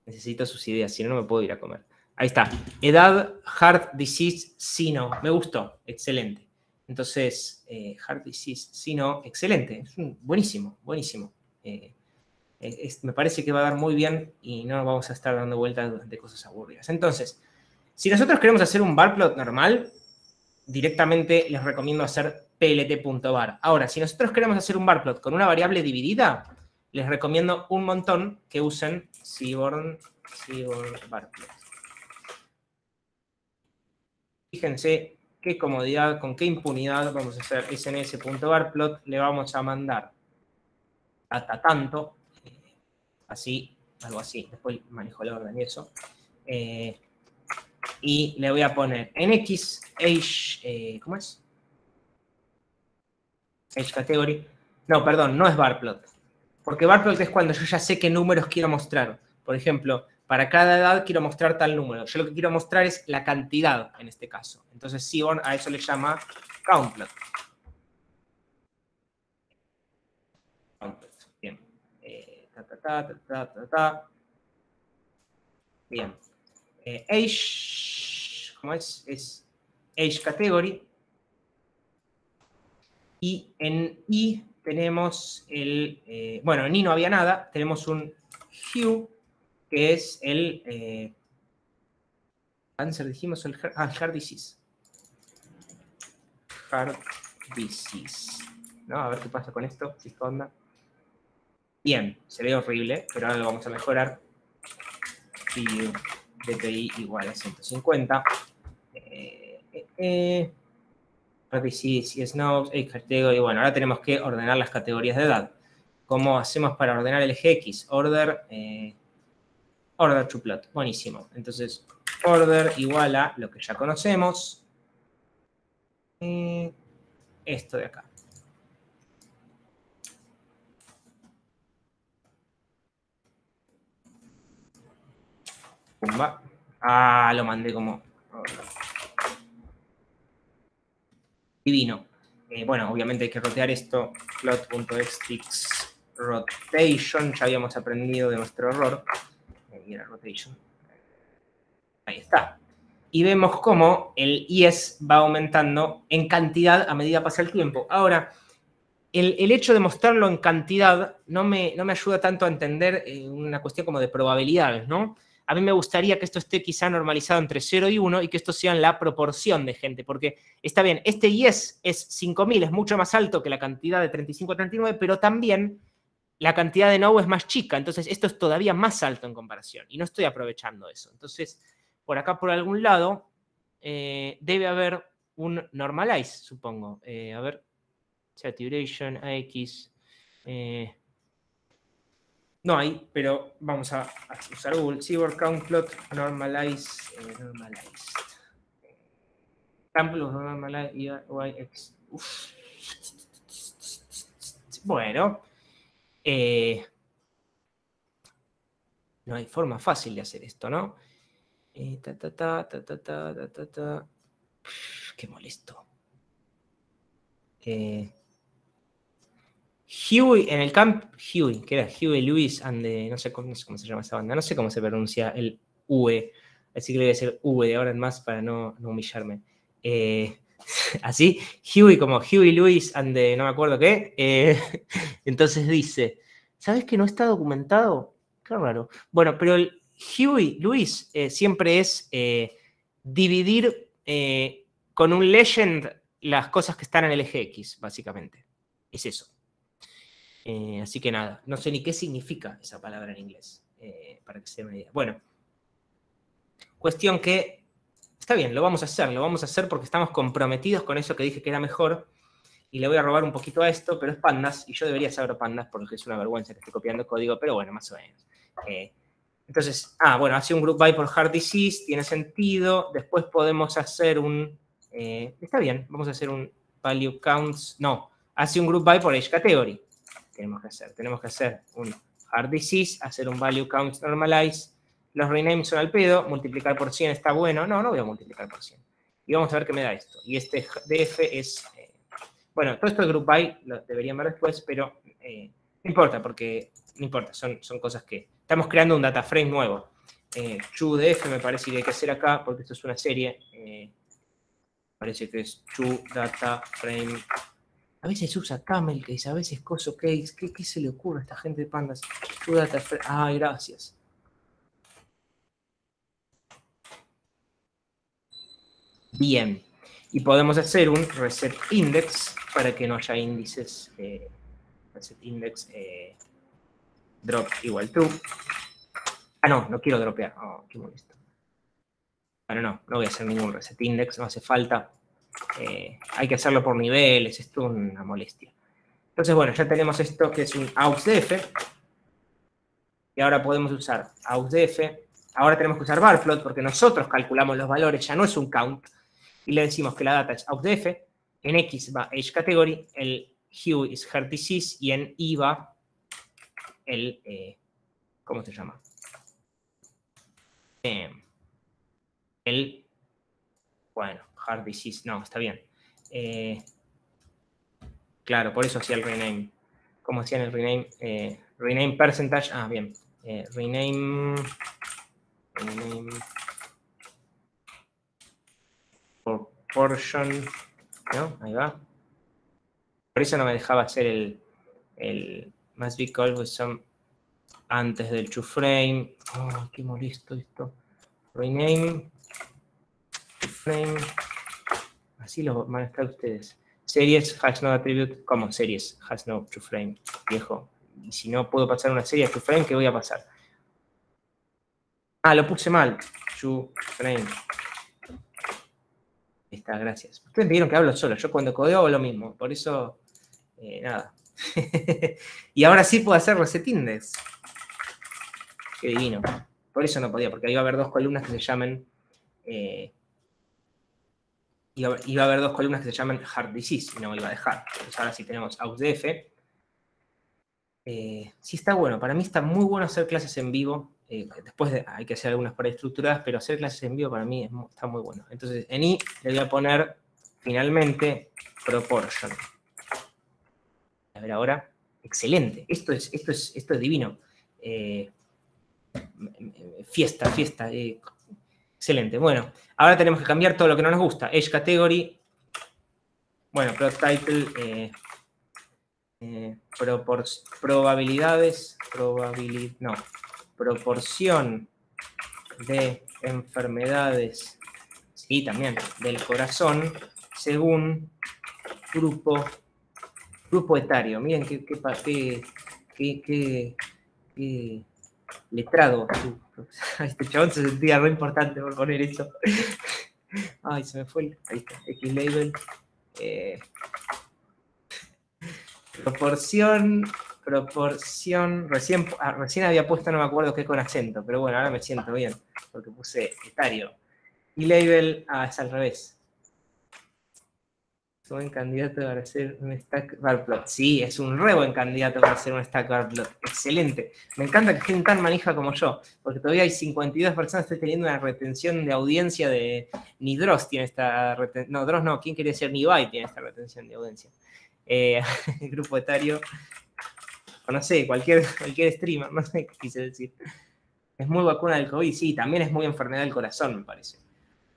necesito sus ideas, si no, no me puedo ir a comer. Ahí está. Edad, heart disease, sino. Me gustó. Excelente. Entonces, eh, heart disease, sino. Excelente. Es buenísimo, buenísimo. me parece que va a dar muy bien y no vamos a estar dando vueltas de cosas aburridas. Entonces, si nosotros queremos hacer un bar plot normal, directamente les recomiendo hacer plt.bar. Ahora, si nosotros queremos hacer un bar plot con una variable dividida, les recomiendo un montón que usen Seaborn, Seaborn barplot. Fíjense qué comodidad, con qué impunidad vamos a hacer sns.barplot, le vamos a mandar hasta tanto, así, algo así, después manejo el orden y eso. Eh, y le voy a poner en X, age, eh, ¿cómo es? Age category. No, perdón, no es bar plot Porque bar plot es cuando yo ya sé qué números quiero mostrar. Por ejemplo, para cada edad quiero mostrar tal número. Yo lo que quiero mostrar es la cantidad en este caso. Entonces Seaborn a eso le llama countplot. Bien. Bien age, eh, ¿cómo es? Es age category. Y en I tenemos el, eh, bueno, en I no había nada, tenemos un hue, que es el eh, cáncer, dijimos, el ah, heart disease. disease. ¿No? A ver qué pasa con esto, si onda. Bien, se ve horrible, pero ahora lo vamos a mejorar. Hue dpi igual a 150. Eh, eh, eh y bueno, ahora tenemos que ordenar las categorías de edad. ¿Cómo hacemos para ordenar el GX? Order, eh, order to plot. Buenísimo. Entonces, order igual a lo que ya conocemos. Eh, esto de acá. Ah, lo mandé como. Divino. Eh, bueno, obviamente hay que rotear esto. Plot.xtix rotation. Ya habíamos aprendido de nuestro error. Eh, y rotation. Ahí está. Y vemos cómo el IS va aumentando en cantidad a medida pasa el tiempo. Ahora, el, hecho de mostrarlo en cantidad no me, no me ayuda tanto a entender eh, una cuestión como de probabilidades, ¿no? a mí me gustaría que esto esté quizá normalizado entre 0 y 1 y que esto sea la proporción de gente, porque está bien, este yes es 5.000, es mucho más alto que la cantidad de 35 a 39, pero también la cantidad de no es más chica, entonces esto es todavía más alto en comparación y no estoy aprovechando eso. Entonces, por acá, por algún lado, eh, debe haber un normalize, supongo. Eh, a ver, saturation, AX. Eh, no hay, pero vamos a, usar Google. Cyborg count plot normalize, eh, normalized. Sample normalized YX. Uf. Bueno. Eh, no hay forma fácil de hacer esto, ¿no? Eh, ta, ta, ta, ta, ta, qué molesto. Eh, Huey, en el camp, Huey, que era Huey Lewis and the, no, sé, cómo se llama esa banda, no sé cómo se pronuncia el V, así que le voy a decir V de ahora en más para no, humillarme. Eh, así, Huey como Huey Lewis and the, no me acuerdo qué, eh, entonces dice, ¿sabes que no está documentado? Qué raro. Bueno, pero el Huey Lewis eh, siempre es dividir con un legend las cosas que están en el eje X, básicamente. Es eso. Eh, así que nada, no sé ni qué significa esa palabra en inglés, eh, para que se me idea. Bueno, cuestión que está bien, lo vamos a hacer, lo vamos a hacer porque estamos comprometidos con eso que dije que era mejor. Y le voy a robar un poquito a esto, pero es pandas, y yo debería saber pandas porque es una vergüenza que esté copiando código, pero bueno, más o menos. Eh, entonces, ah, bueno, hace un group by por hard disease, tiene sentido. Después podemos hacer un. está bien, vamos a hacer un value counts. No, hace un group by por age category tenemos que hacer. Tenemos que hacer un hard disease, hacer un value count normalize. Los renames son al pedo, multiplicar por 100 está bueno. No, no voy a multiplicar por 100. Y vamos a ver qué me da esto. Y este df es... Eh, bueno, todo esto de group by lo deberían ver después, pero eh, no importa, porque no importa, son, son cosas que... Estamos creando un data frame nuevo. Eh, df me parece que hay que hacer acá, porque esto es una serie. Eh, parece que es true Data Frame a veces usa camel a veces coso case. ¿Qué, se le ocurre a esta gente de pandas? ah, gracias. Bien. Y podemos hacer un reset index para que no haya índices. Eh, reset index eh, drop igual to. Ah, no, no quiero dropear. Oh, qué molesto. Bueno, no, no voy a hacer ningún reset index, no hace falta. Eh, hay que hacerlo por niveles, esto es una molestia. Entonces, bueno, ya tenemos esto que es un AuxDF, y ahora podemos usar AuxDF, ahora tenemos que usar barplot porque nosotros calculamos los valores, ya no es un count, y le decimos que la data es AuxDF, en X va age category, el hue is heart y en Y va el, eh, ¿cómo se llama? Eh, el, bueno, Heart Disease. No, está bien. Eh, claro, por eso hacía el rename. como hacían el rename? Eh, rename percentage. Ah, bien. Eh, rename. Rename. Proportion. ¿No? Ahí va. Por eso no me dejaba hacer el. el más be called some. Antes del frame Oh, qué molesto esto. Rename. true frame Así lo estar ustedes. Series has no attribute, como series has no true frame, viejo. Y si no puedo pasar una serie a true frame, ¿qué voy a pasar? Ah, lo puse mal. True frame. Está, gracias. Ustedes me dijeron que hablo solo. Yo cuando codeo hago lo mismo. Por eso, eh, nada. y ahora sí puedo hacer reset index. Qué divino. Por eso no podía, porque ahí va a haber dos columnas que se llamen eh, iba, iba, a haber dos columnas que se llaman hard Disease y no me iba a dejar. Entonces ahora sí tenemos AUSDF. Eh, sí está bueno, para mí está muy bueno hacer clases en vivo. Eh, después hay que hacer algunas para estructuradas, pero hacer clases en vivo para mí está muy bueno. Entonces en I le voy a poner finalmente proportion. A ver ahora. Excelente. Esto es, esto es, esto es divino. Eh, fiesta, fiesta. Excelente. Bueno, ahora tenemos que cambiar todo lo que no nos gusta. Edge category. Bueno, plot title. Eh, eh, probabilidades. Probabilidad. No. Proporción de enfermedades. sí, también del corazón. Según grupo, grupo etario. Miren qué, qué, qué, qué letrado. Este chabón se sentía re importante por poner eso, Ay, se me fue. Ahí está, X-Label. Eh, proporción, proporción. Recién, ah, recién había puesto, no me acuerdo qué con acento, pero bueno, ahora me siento bien, porque puse etario. Y label ah, es al revés. Es un buen candidato para hacer un stack bar Sí, es un re buen candidato para hacer un stack bar plot. Excelente. Me encanta que gente tan manija como yo, porque todavía hay 52 personas. que están teniendo una retención de audiencia de. Ni Dross tiene esta retención. No, Dross no. ¿Quién quiere decir? Ni Ibai tiene esta retención de audiencia. Eh, el grupo etario. O no sé, cualquier, cualquier streamer. No sé qué quise decir. Es muy vacuna del COVID. Sí, también es muy enfermedad del corazón, me parece.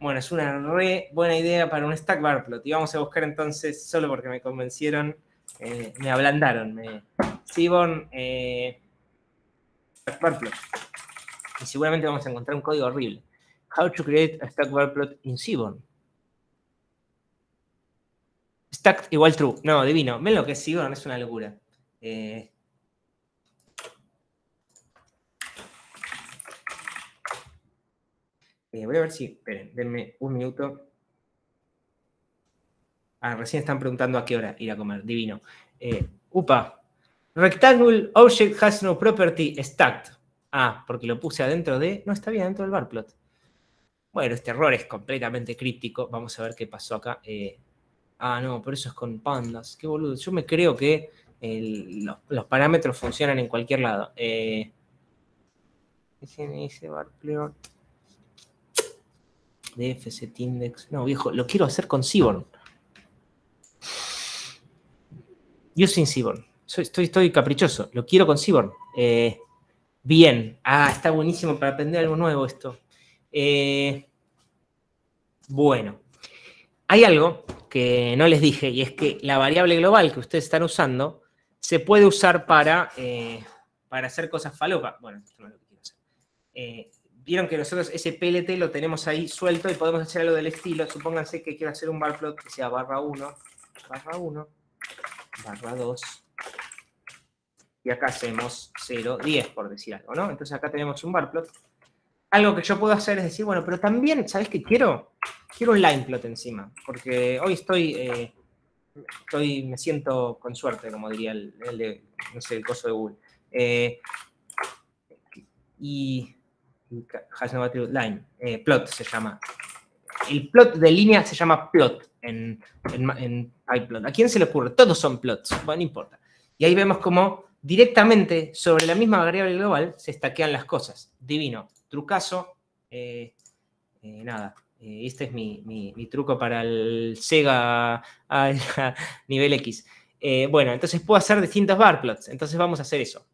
Bueno, es una re buena idea para un stack bar plot. Y vamos a buscar entonces, solo porque me convencieron, eh, me ablandaron. Me... Eh, stack bar plot. Y seguramente vamos a encontrar un código horrible. How to create a stack bar plot in Sibon. Stack igual true. No, divino. Ven lo que es Sibon, es una locura. Eh, Eh, voy a ver si, esperen, denme un minuto. Ah, recién están preguntando a qué hora ir a comer, divino. Eh, upa, rectangle object has no property stacked. Ah, porque lo puse adentro de, no está bien dentro del bar plot. Bueno, este error es completamente crítico. Vamos a ver qué pasó acá. Eh, ah, no, por eso es con pandas. Qué boludo. Yo me creo que los, parámetros funcionan en cualquier lado. Eh, ese bar plot. DFC, index No, viejo, lo quiero hacer con Seaborn. Yo sin Seaborn. estoy, estoy caprichoso. Lo quiero con Siborn. Eh, bien. Ah, está buenísimo para aprender algo nuevo esto. Eh, bueno. Hay algo que no les dije y es que la variable global que ustedes están usando se puede usar para, eh, para hacer cosas falopa. Bueno, esto no es lo que quiero hacer vieron que nosotros ese PLT lo tenemos ahí suelto y podemos hacer algo del estilo. Supónganse que quiero hacer un bar plot que sea barra 1, barra 1, barra 2. Y acá hacemos 0, 10, por decir algo, ¿no? Entonces acá tenemos un bar plot. Algo que yo puedo hacer es decir, bueno, pero también, ¿sabes qué quiero? Quiero un line plot encima, porque hoy estoy, eh, estoy me siento con suerte, como diría el, de, no sé, el coso de Google. Eh, y Line, eh, plot se llama. El plot de línea se llama plot en, en, en iPlot. ¿A quién se le ocurre? Todos son plots, bueno, no importa. Y ahí vemos como directamente sobre la misma variable global se estaquean las cosas. Divino, trucazo, eh, eh, nada. Este es mi, truco para el Sega a nivel X. bueno, entonces puedo hacer distintos bar plots. Entonces vamos a hacer eso.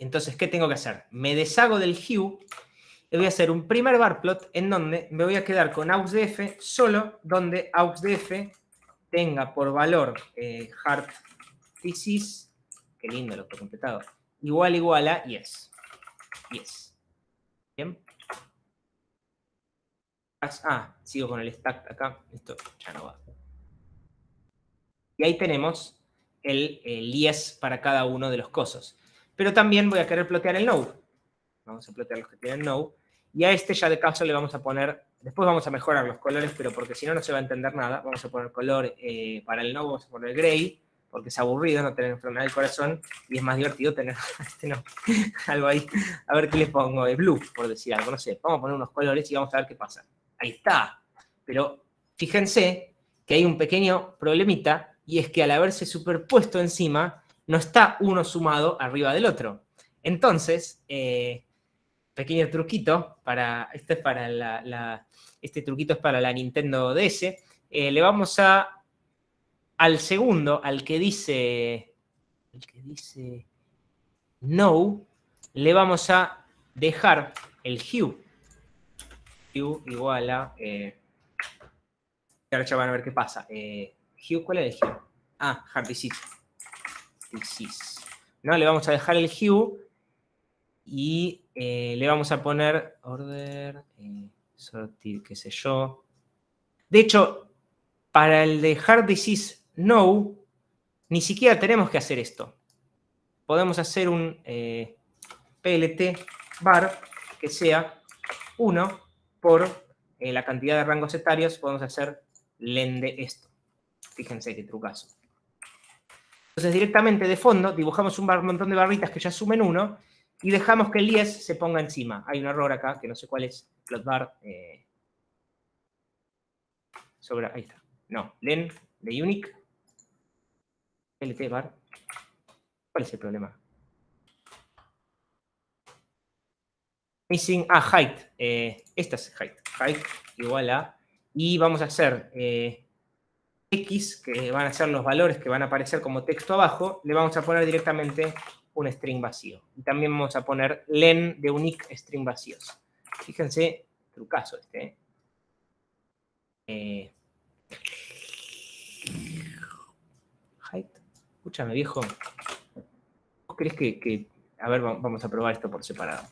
Entonces, ¿qué tengo que hacer? Me deshago del hue y voy a hacer un primer bar plot en donde me voy a quedar con auxdf solo donde auxdf tenga por valor eh, hard thesis, qué lindo lo que he completado, igual igual a yes. Yes. Bien. Ah, sigo con el stack acá. Esto ya no va. Y ahí tenemos el, el yes para cada uno de los cosos pero también voy a querer plotear el node. Vamos a plotear los que tienen node. Y a este ya de caso le vamos a poner, después vamos a mejorar los colores, pero porque si no, no se va a entender nada. Vamos a poner color eh, para el node, vamos a poner gray, porque es aburrido no tener enfermedad del corazón y es más divertido tener este algo ahí. A ver qué le pongo, de blue, por decir algo, no sé. Vamos a poner unos colores y vamos a ver qué pasa. Ahí está. Pero fíjense que hay un pequeño problemita y es que al haberse superpuesto encima, no está uno sumado arriba del otro. Entonces, eh, pequeño truquito, para, este, para este truquito es para la Nintendo DS, eh, le vamos a, al segundo, al que dice, el que dice no, le vamos a dejar el hue. Hue igual a... Eh, ya van a ver qué pasa. hue, ¿cuál es el hue? Ah, hard ¿no? Le vamos a dejar el hue y eh, le vamos a poner order, eh, sortir, qué sé yo. De hecho, para el de hard no, ni siquiera tenemos que hacer esto. Podemos hacer un eh, PLT bar que sea 1 por eh, la cantidad de rangos etarios. Podemos hacer lende esto. Fíjense qué trucazo. Entonces directamente de fondo dibujamos un montón de barritas que ya sumen uno y dejamos que el 10 se ponga encima. Hay un error acá que no sé cuál es, plotbar. bar. Eh, sobre, ahí está. No, len de unique. LT bar. ¿Cuál es el problema? Missing, ah, height. Eh, esta es height. Height igual a... Y vamos a hacer eh, X, que van a ser los valores que van a aparecer como texto abajo, le vamos a poner directamente un string vacío. Y también vamos a poner len de unique string vacíos. Fíjense, trucazo este. ¿eh? Eh, Escúchame, viejo. ¿Vos crees que, A ver, vamos a probar esto por separado.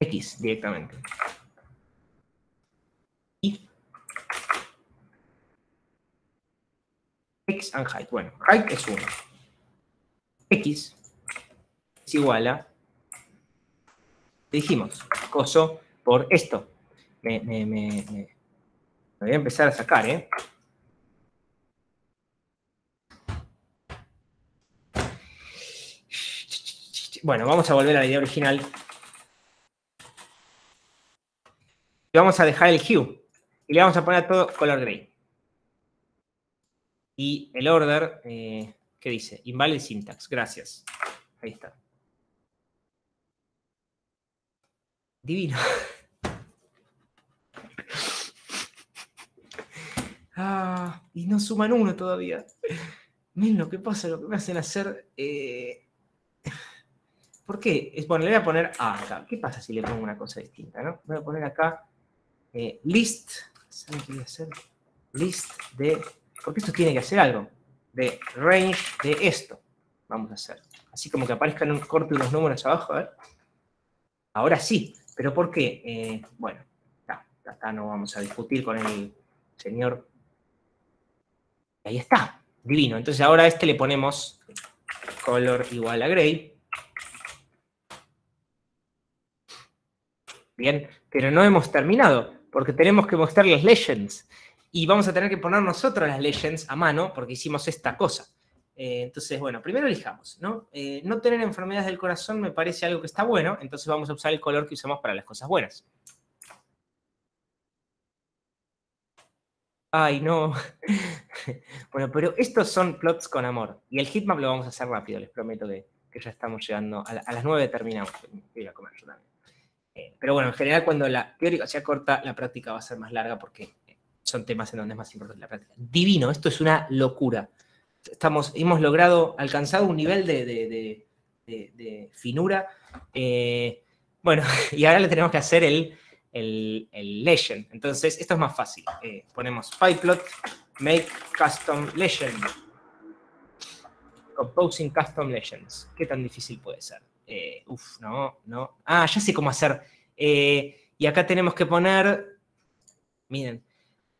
X directamente. X and height. Bueno, height es 1. X es igual a, dijimos, coso por esto. Me, voy a empezar a sacar, ¿eh? Bueno, vamos a volver a la idea original. Y vamos a dejar el hue. Y le vamos a poner todo color gray. Y el order, eh, ¿qué dice? Invalid syntax. Gracias. Ahí está. Divino. Ah, y no suman uno todavía. Miren lo que pasa, lo que me hacen hacer. Eh, ¿Por qué? Es, bueno, le voy a poner acá. ¿Qué pasa si le pongo una cosa distinta? ¿no? Voy a poner acá eh, list. ¿Saben qué voy a hacer? List de porque esto tiene que hacer algo, de range de esto, vamos a hacer. Así como que aparezcan un corte unos números abajo, Ahora sí, pero ¿por qué? Eh, bueno, ya, ya está, no vamos a discutir con el señor. Ahí está, divino. Entonces ahora a este le ponemos color igual a gray. Bien, pero no hemos terminado, porque tenemos que mostrar las legends y vamos a tener que poner nosotros las legends a mano porque hicimos esta cosa. Eh, entonces, bueno, primero elijamos, ¿no? Eh, no tener enfermedades del corazón me parece algo que está bueno, entonces vamos a usar el color que usamos para las cosas buenas. Ay, no. bueno, pero estos son plots con amor. Y el hitmap lo vamos a hacer rápido, les prometo que, que ya estamos llegando. A, las 9 terminamos. Eh, pero bueno, en general, cuando la teoría sea corta, la práctica va a ser más larga porque son temas en donde es más importante la práctica. Divino, esto es una locura. Estamos, hemos logrado, alcanzar un nivel de, finura. Eh, bueno, y ahora le tenemos que hacer el, el, legend. Entonces, esto es más fácil. Eh, ponemos pyplot, make custom legend. Composing custom legends. ¿Qué tan difícil puede ser? Eh, uf, no, no. Ah, ya sé cómo hacer. y acá tenemos que poner, miren,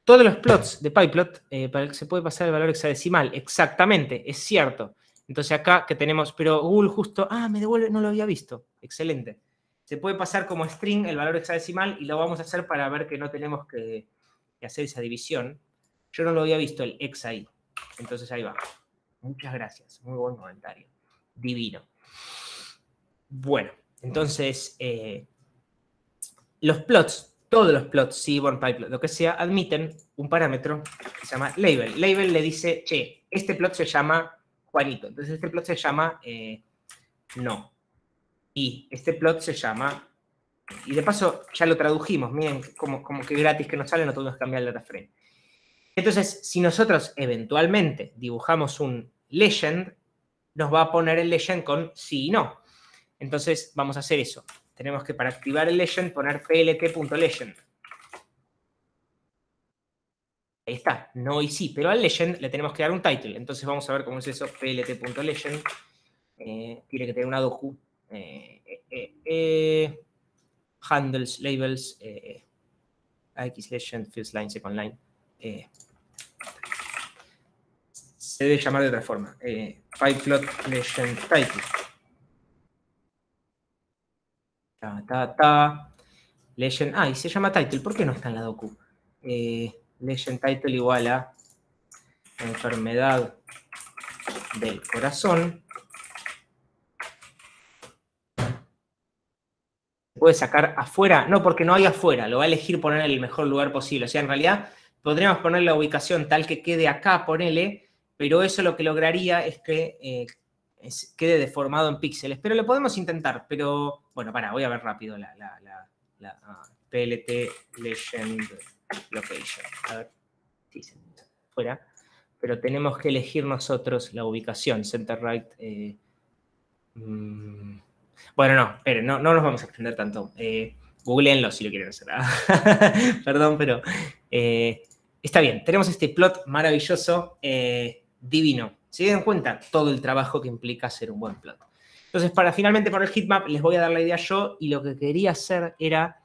todos los plots de PyPlot eh, para que se puede pasar el valor hexadecimal, exactamente, es cierto. Entonces acá que tenemos, pero Google justo, ah, me devuelve, no lo había visto. Excelente. Se puede pasar como string el valor hexadecimal y lo vamos a hacer para ver que no tenemos que, hacer esa división. Yo no lo había visto el ex ahí. Entonces ahí va. Muchas gracias. Muy buen comentario. Divino. Bueno, entonces eh, los plots todos los plots, seaborn, pipeline, lo que sea, admiten un parámetro que se llama label. Label le dice, che, este plot se llama Juanito. Entonces este plot se llama eh, no. Y este plot se llama... Y de paso ya lo tradujimos, miren como, como que gratis que nos sale, no tenemos que cambiar el data frame. Entonces, si nosotros eventualmente dibujamos un legend, nos va a poner el legend con sí y no. Entonces, vamos a hacer eso. Tenemos que para activar el legend poner plt.legend. Ahí está, no y sí, pero al legend le tenemos que dar un title. Entonces vamos a ver cómo es eso, plt.legend. Eh, tiene que tener una docu. Eh, eh, handles, labels, AX legend, first line, second line. se debe llamar de otra forma. plot legend title. Legend. Ah, y se llama title. ¿Por qué no está en la docu? Eh, legend title igual a enfermedad del corazón. puede sacar afuera? No, porque no hay afuera. Lo va a elegir poner en el mejor lugar posible. O sea, en realidad podríamos poner la ubicación tal que quede acá, ponele, pero eso lo que lograría es que eh, quede deformado en píxeles. Pero lo podemos intentar, pero bueno, para, voy a ver rápido la, PLT ah, Legend Location. A ver, sí, fuera. Pero tenemos que elegir nosotros la ubicación, center right. Eh, mm, bueno, no, pero no, no, nos vamos a extender tanto. Eh, googleenlo si lo quieren hacer. Ah. Perdón, pero eh, está bien. Tenemos este plot maravilloso, eh, divino. Se dan cuenta todo el trabajo que implica hacer un buen plot. Entonces, para finalmente poner heatmap les voy a dar la idea yo y lo que quería hacer era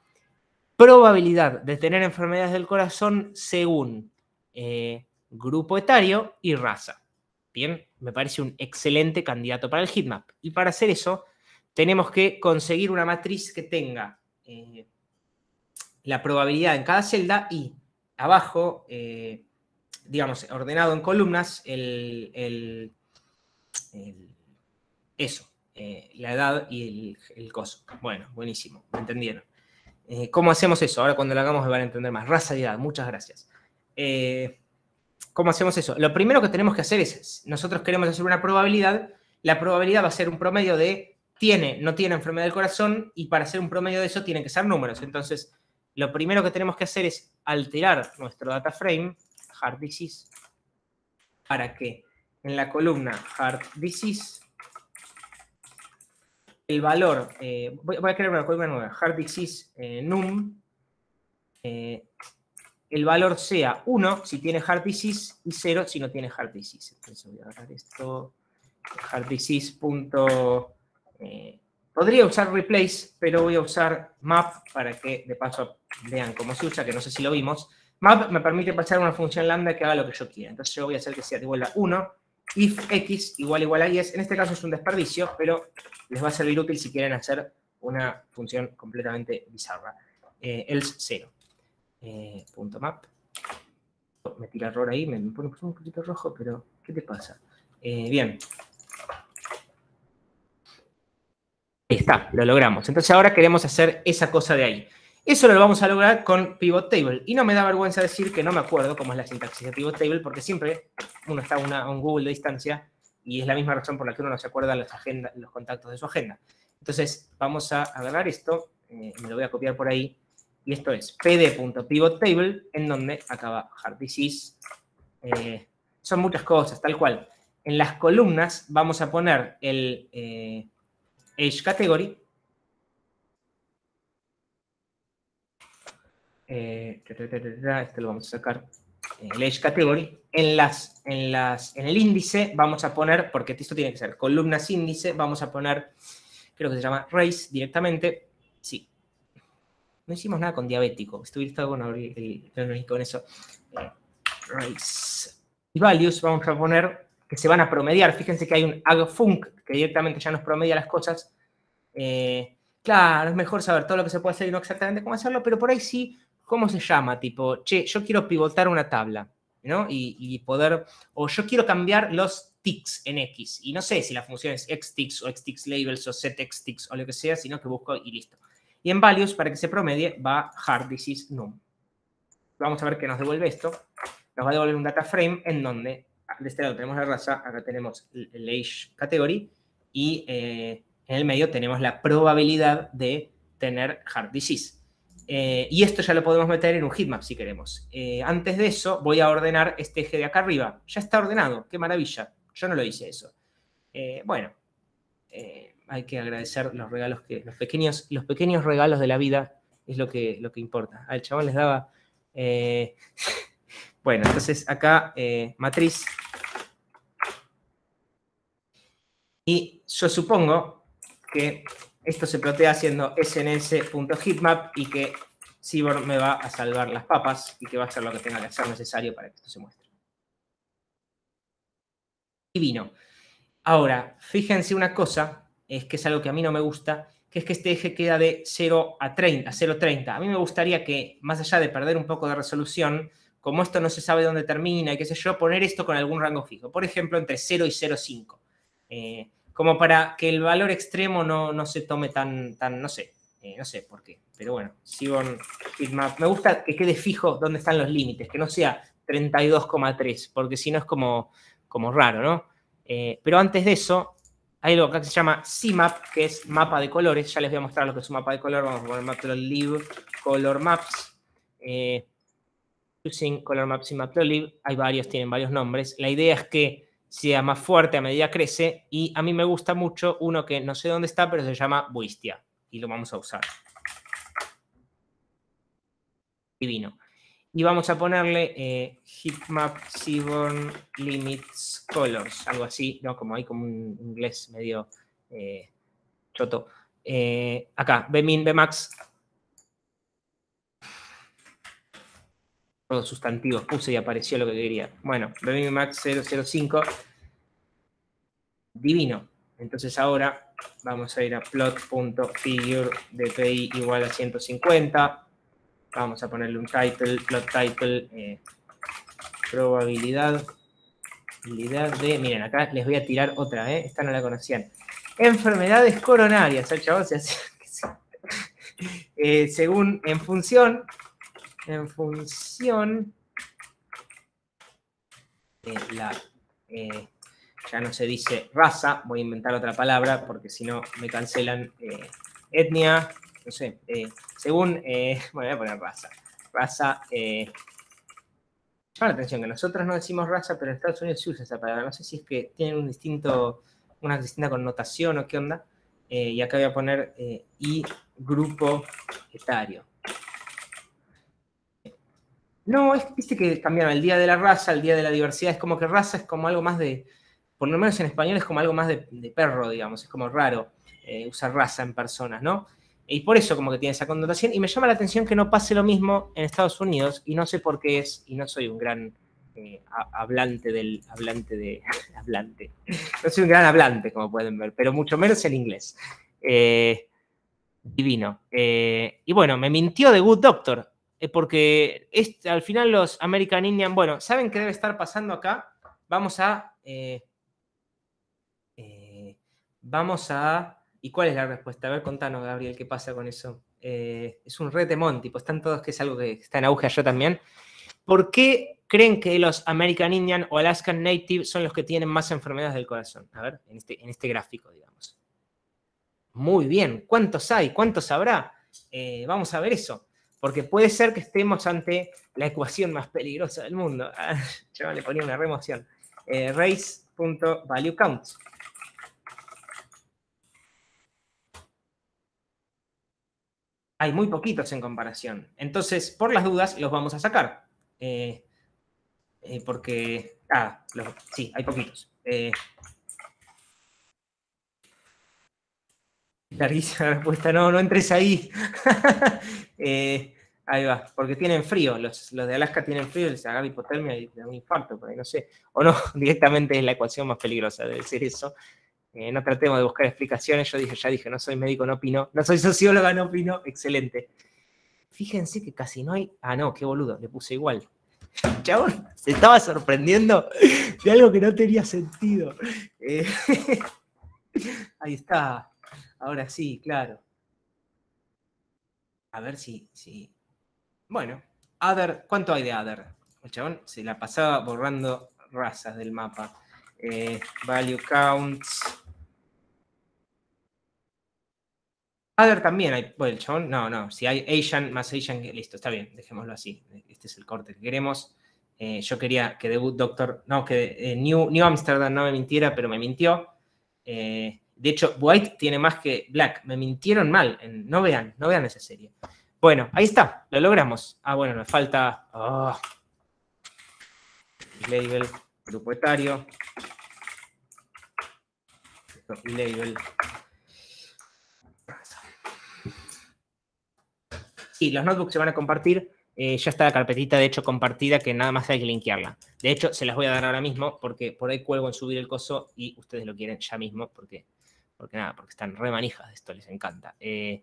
probabilidad de tener enfermedades del corazón según eh, grupo etario y raza. Bien, me parece un excelente candidato para el heatmap. Y para hacer eso, tenemos que conseguir una matriz que tenga eh, la probabilidad en cada celda y abajo, eh, digamos, ordenado en columnas, el, eso, eh, la edad y el, el, coso. Bueno, buenísimo, ¿me entendieron? Eh, ¿Cómo hacemos eso? Ahora cuando lo hagamos me van a entender más. Raza y edad, muchas gracias. Eh, ¿Cómo hacemos eso? Lo primero que tenemos que hacer es, nosotros queremos hacer una probabilidad, la probabilidad va a ser un promedio de tiene, no tiene enfermedad del corazón, y para hacer un promedio de eso tienen que ser números. Entonces, lo primero que tenemos que hacer es alterar nuestro data frame, heart disease, para que en la columna heart disease el valor, eh, voy, a crear una código nueva, hard eh, num, eh, el valor sea 1 si tiene disease y 0 si no tiene disease. Entonces voy a agarrar esto, punto, podría usar replace, pero voy a usar map para que de paso vean cómo se usa, que no sé si lo vimos. Map me permite pasar una función lambda que haga lo que yo quiera. Entonces yo voy a hacer que sea devuelva 1 if x igual igual a 10. En este caso es un desperdicio, pero les va a servir útil si quieren hacer una función completamente bizarra. Eh, else 0. Eh, punto map. Me tira error ahí, me pone un poquito rojo, pero ¿qué te pasa? Eh, bien. Ahí está, lo logramos. Entonces ahora queremos hacer esa cosa de ahí. Eso lo vamos a lograr con pivot table. Y no me da vergüenza decir que no me acuerdo cómo es la sintaxis de pivot table, porque siempre uno está a un Google de distancia y es la misma razón por la que uno no se acuerda las agendas los contactos de su agenda. Entonces, vamos a agarrar esto, eh, me lo voy a copiar por ahí, y esto es pd.pivottable, en donde acaba hard eh, son muchas cosas, tal cual. En las columnas vamos a poner el eh, category, este lo vamos a sacar en el Category, en, las, en, las, en el índice vamos a poner, porque esto tiene que ser columnas índice, vamos a poner, creo que se llama race directamente, sí. No hicimos nada con diabético, estuviste con abrir con eso. Eh, race y values, vamos a poner que se van a promediar. Fíjense que hay un agfunk que directamente ya nos promedia las cosas. Eh, claro, es mejor saber todo lo que se puede hacer y no exactamente cómo hacerlo, pero por ahí sí ¿cómo se llama? Tipo, che, yo quiero pivotar una tabla, ¿no? Y, poder, o yo quiero cambiar los ticks en X. Y no sé si la función es xticks o xticks labels o setxticks o lo que sea, sino que busco y listo. Y en values, para que se promedie, va hard disease num. Vamos a ver qué nos devuelve esto. Nos va a devolver un data frame en donde, de este lado tenemos la raza, acá tenemos el age category y eh, en el medio tenemos la probabilidad de tener hard disease. Eh, y esto ya lo podemos meter en un heatmap si queremos. Eh, antes de eso, voy a ordenar este eje de acá arriba. Ya está ordenado, qué maravilla. Yo no lo hice eso. Eh, bueno, hay que agradecer los regalos que. Los pequeños, los pequeños regalos de la vida es lo que, lo que importa. Al ah, chaval les daba. bueno, entonces acá, matriz. Y yo supongo que esto se plotea haciendo sns.hitmap y que Cyborg me va a salvar las papas y que va a hacer lo que tenga que hacer necesario para que esto se muestre. Y vino. Ahora, fíjense una cosa, es que es algo que a mí no me gusta, que es que este eje queda de 0 a 30, 0.30. A mí me gustaría que, más allá de perder un poco de resolución, como esto no se sabe dónde termina y qué sé yo, poner esto con algún rango fijo. Por ejemplo, entre 0 y 0.5. Eh, como para que el valor extremo no, se tome tan, tan no sé, eh, no sé por qué. Pero bueno, Sibon Me gusta que quede fijo dónde están los límites, que no sea 32,3, porque si no es como, como raro, ¿no? Eh, pero antes de eso, hay algo acá que se llama CMAP, que es mapa de colores. Ya les voy a mostrar lo que es un mapa de color. Vamos a poner Matplotlib Color Maps. Eh, using Color Maps y Matplotlib. Hay varios, tienen varios nombres. La idea es que sea más fuerte a medida crece y a mí me gusta mucho uno que no sé dónde está, pero se llama Buistia y lo vamos a usar. Divino. Y vamos a ponerle eh, Hitmap Seaborn Limits Colors, algo así, ¿no? Como hay como un inglés medio eh, choto. Eh, acá, Bmin, Bmax, los sustantivos puse y apareció lo que quería. Bueno, Revenue Max 005, divino. Entonces ahora vamos a ir a plot.figure dpi igual a 150. Vamos a ponerle un title, plot title, eh, probabilidad, probabilidad de... Miren, acá les voy a tirar otra, ¿eh? Esta no la conocían. Enfermedades coronarias, el chavos? se eh, según, en función en función eh, ya no se dice raza, voy a inventar otra palabra porque si no me cancelan eh, etnia, no sé, eh, según, bueno, voy a poner raza, raza, llama la atención que nosotros no decimos raza, pero en Estados Unidos se usa esa palabra, no sé si es que tienen un distinto, una distinta connotación o qué onda, y acá voy a poner y grupo etario. No, es, viste que cambiaron el día de la raza, el día de la diversidad, es como que raza es como algo más de, por lo menos en español es como algo más de, perro, digamos, es como raro eh, usar raza en personas, ¿no? Y por eso como que tiene esa connotación. Y me llama la atención que no pase lo mismo en Estados Unidos, y no sé por qué es, y no soy un gran eh, hablante del, hablante de, hablante. No soy un gran hablante, como pueden ver, pero mucho menos el inglés. Eh, divino. y bueno, me mintió de Good Doctor. Eh, porque al final los American Indian, bueno, ¿saben qué debe estar pasando acá? Vamos a... Eh, eh, vamos a... ¿Y cuál es la respuesta? A ver, contanos, Gabriel, qué pasa con eso. es un retemón, tipo, están todos que es algo que está en auge allá también. ¿Por qué creen que los American Indian o Alaskan Native son los que tienen más enfermedades del corazón? A ver, en este, este gráfico, digamos. Muy bien, ¿cuántos hay? ¿Cuántos habrá? vamos a ver eso porque puede ser que estemos ante la ecuación más peligrosa del mundo. Ah, yo le ponía una remoción. Eh, Hay muy poquitos en comparación. Entonces, por las dudas, los vamos a sacar. Eh, eh, porque, ah, sí, hay poquitos. Eh, Larguísima respuesta, no, no entres ahí. Eh, ahí va, porque tienen frío, los, de Alaska tienen frío, les agarra hipotermia y un infarto, por no sé. O no, directamente es la ecuación más peligrosa de decir eso. Eh, no tratemos de buscar explicaciones, yo dije, ya dije, no soy médico, no opino, no soy socióloga, no opino, excelente. Fíjense que casi no hay. Ah, no, qué boludo, le puse igual. Chabón, se estaba sorprendiendo de algo que no tenía sentido. Eh, ahí está. Ahora sí, claro. A ver si, si. Bueno, other, ¿cuánto hay de other? El chabón se la pasaba borrando razas del mapa. Eh, value counts. Other también hay. Bueno, el chabón, no, no. Si hay Asian más Asian, listo, está bien, dejémoslo así. Este es el corte que queremos. Eh, yo quería que debut Doctor, no, que eh, New, New Amsterdam no me mintiera, pero me mintió. De hecho, White tiene más que Black. Me mintieron mal. No vean, no vean esa serie. Bueno, ahí está, lo logramos. Ah, bueno, nos falta. Ah, label, grupo etario. Label. Sí, los notebooks se van a compartir. Eh, ya está la carpetita, de hecho, compartida, que nada más hay que linkearla. De hecho, se las voy a dar ahora mismo, porque por ahí cuelgo en subir el coso y ustedes lo quieren ya mismo, porque porque nada, porque están re manijas de esto, les encanta. Eh,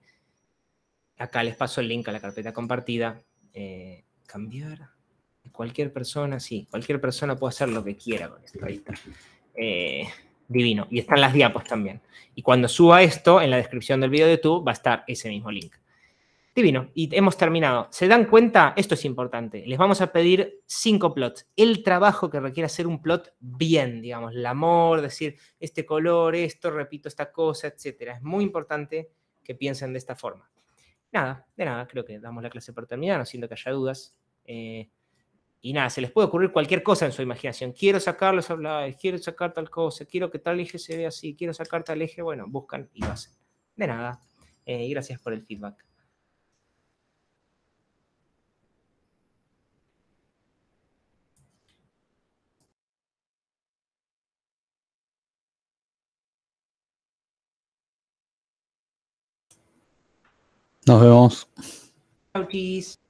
acá les paso el link a la carpeta compartida. Eh, cambiar. Cualquier persona, sí, cualquier persona puede hacer lo que quiera con esto. Ahí está. Eh, divino. Y están las diapos también. Y cuando suba esto, en la descripción del video de tú, va a estar ese mismo link. Divino. Y hemos terminado. ¿Se dan cuenta? Esto es importante. Les vamos a pedir cinco plots. El trabajo que requiere hacer un plot bien, digamos, el amor, decir este color, esto, repito esta cosa, etc. Es muy importante que piensen de esta forma. Nada, de nada, creo que damos la clase por terminada, no siento que haya dudas. Eh, y nada, se les puede ocurrir cualquier cosa en su imaginación. Quiero sacar los quiero sacar tal cosa, quiero que tal eje se vea así, quiero sacar tal eje. Bueno, buscan y lo De nada. Eh, gracias por el feedback. Nos vemos. Chau,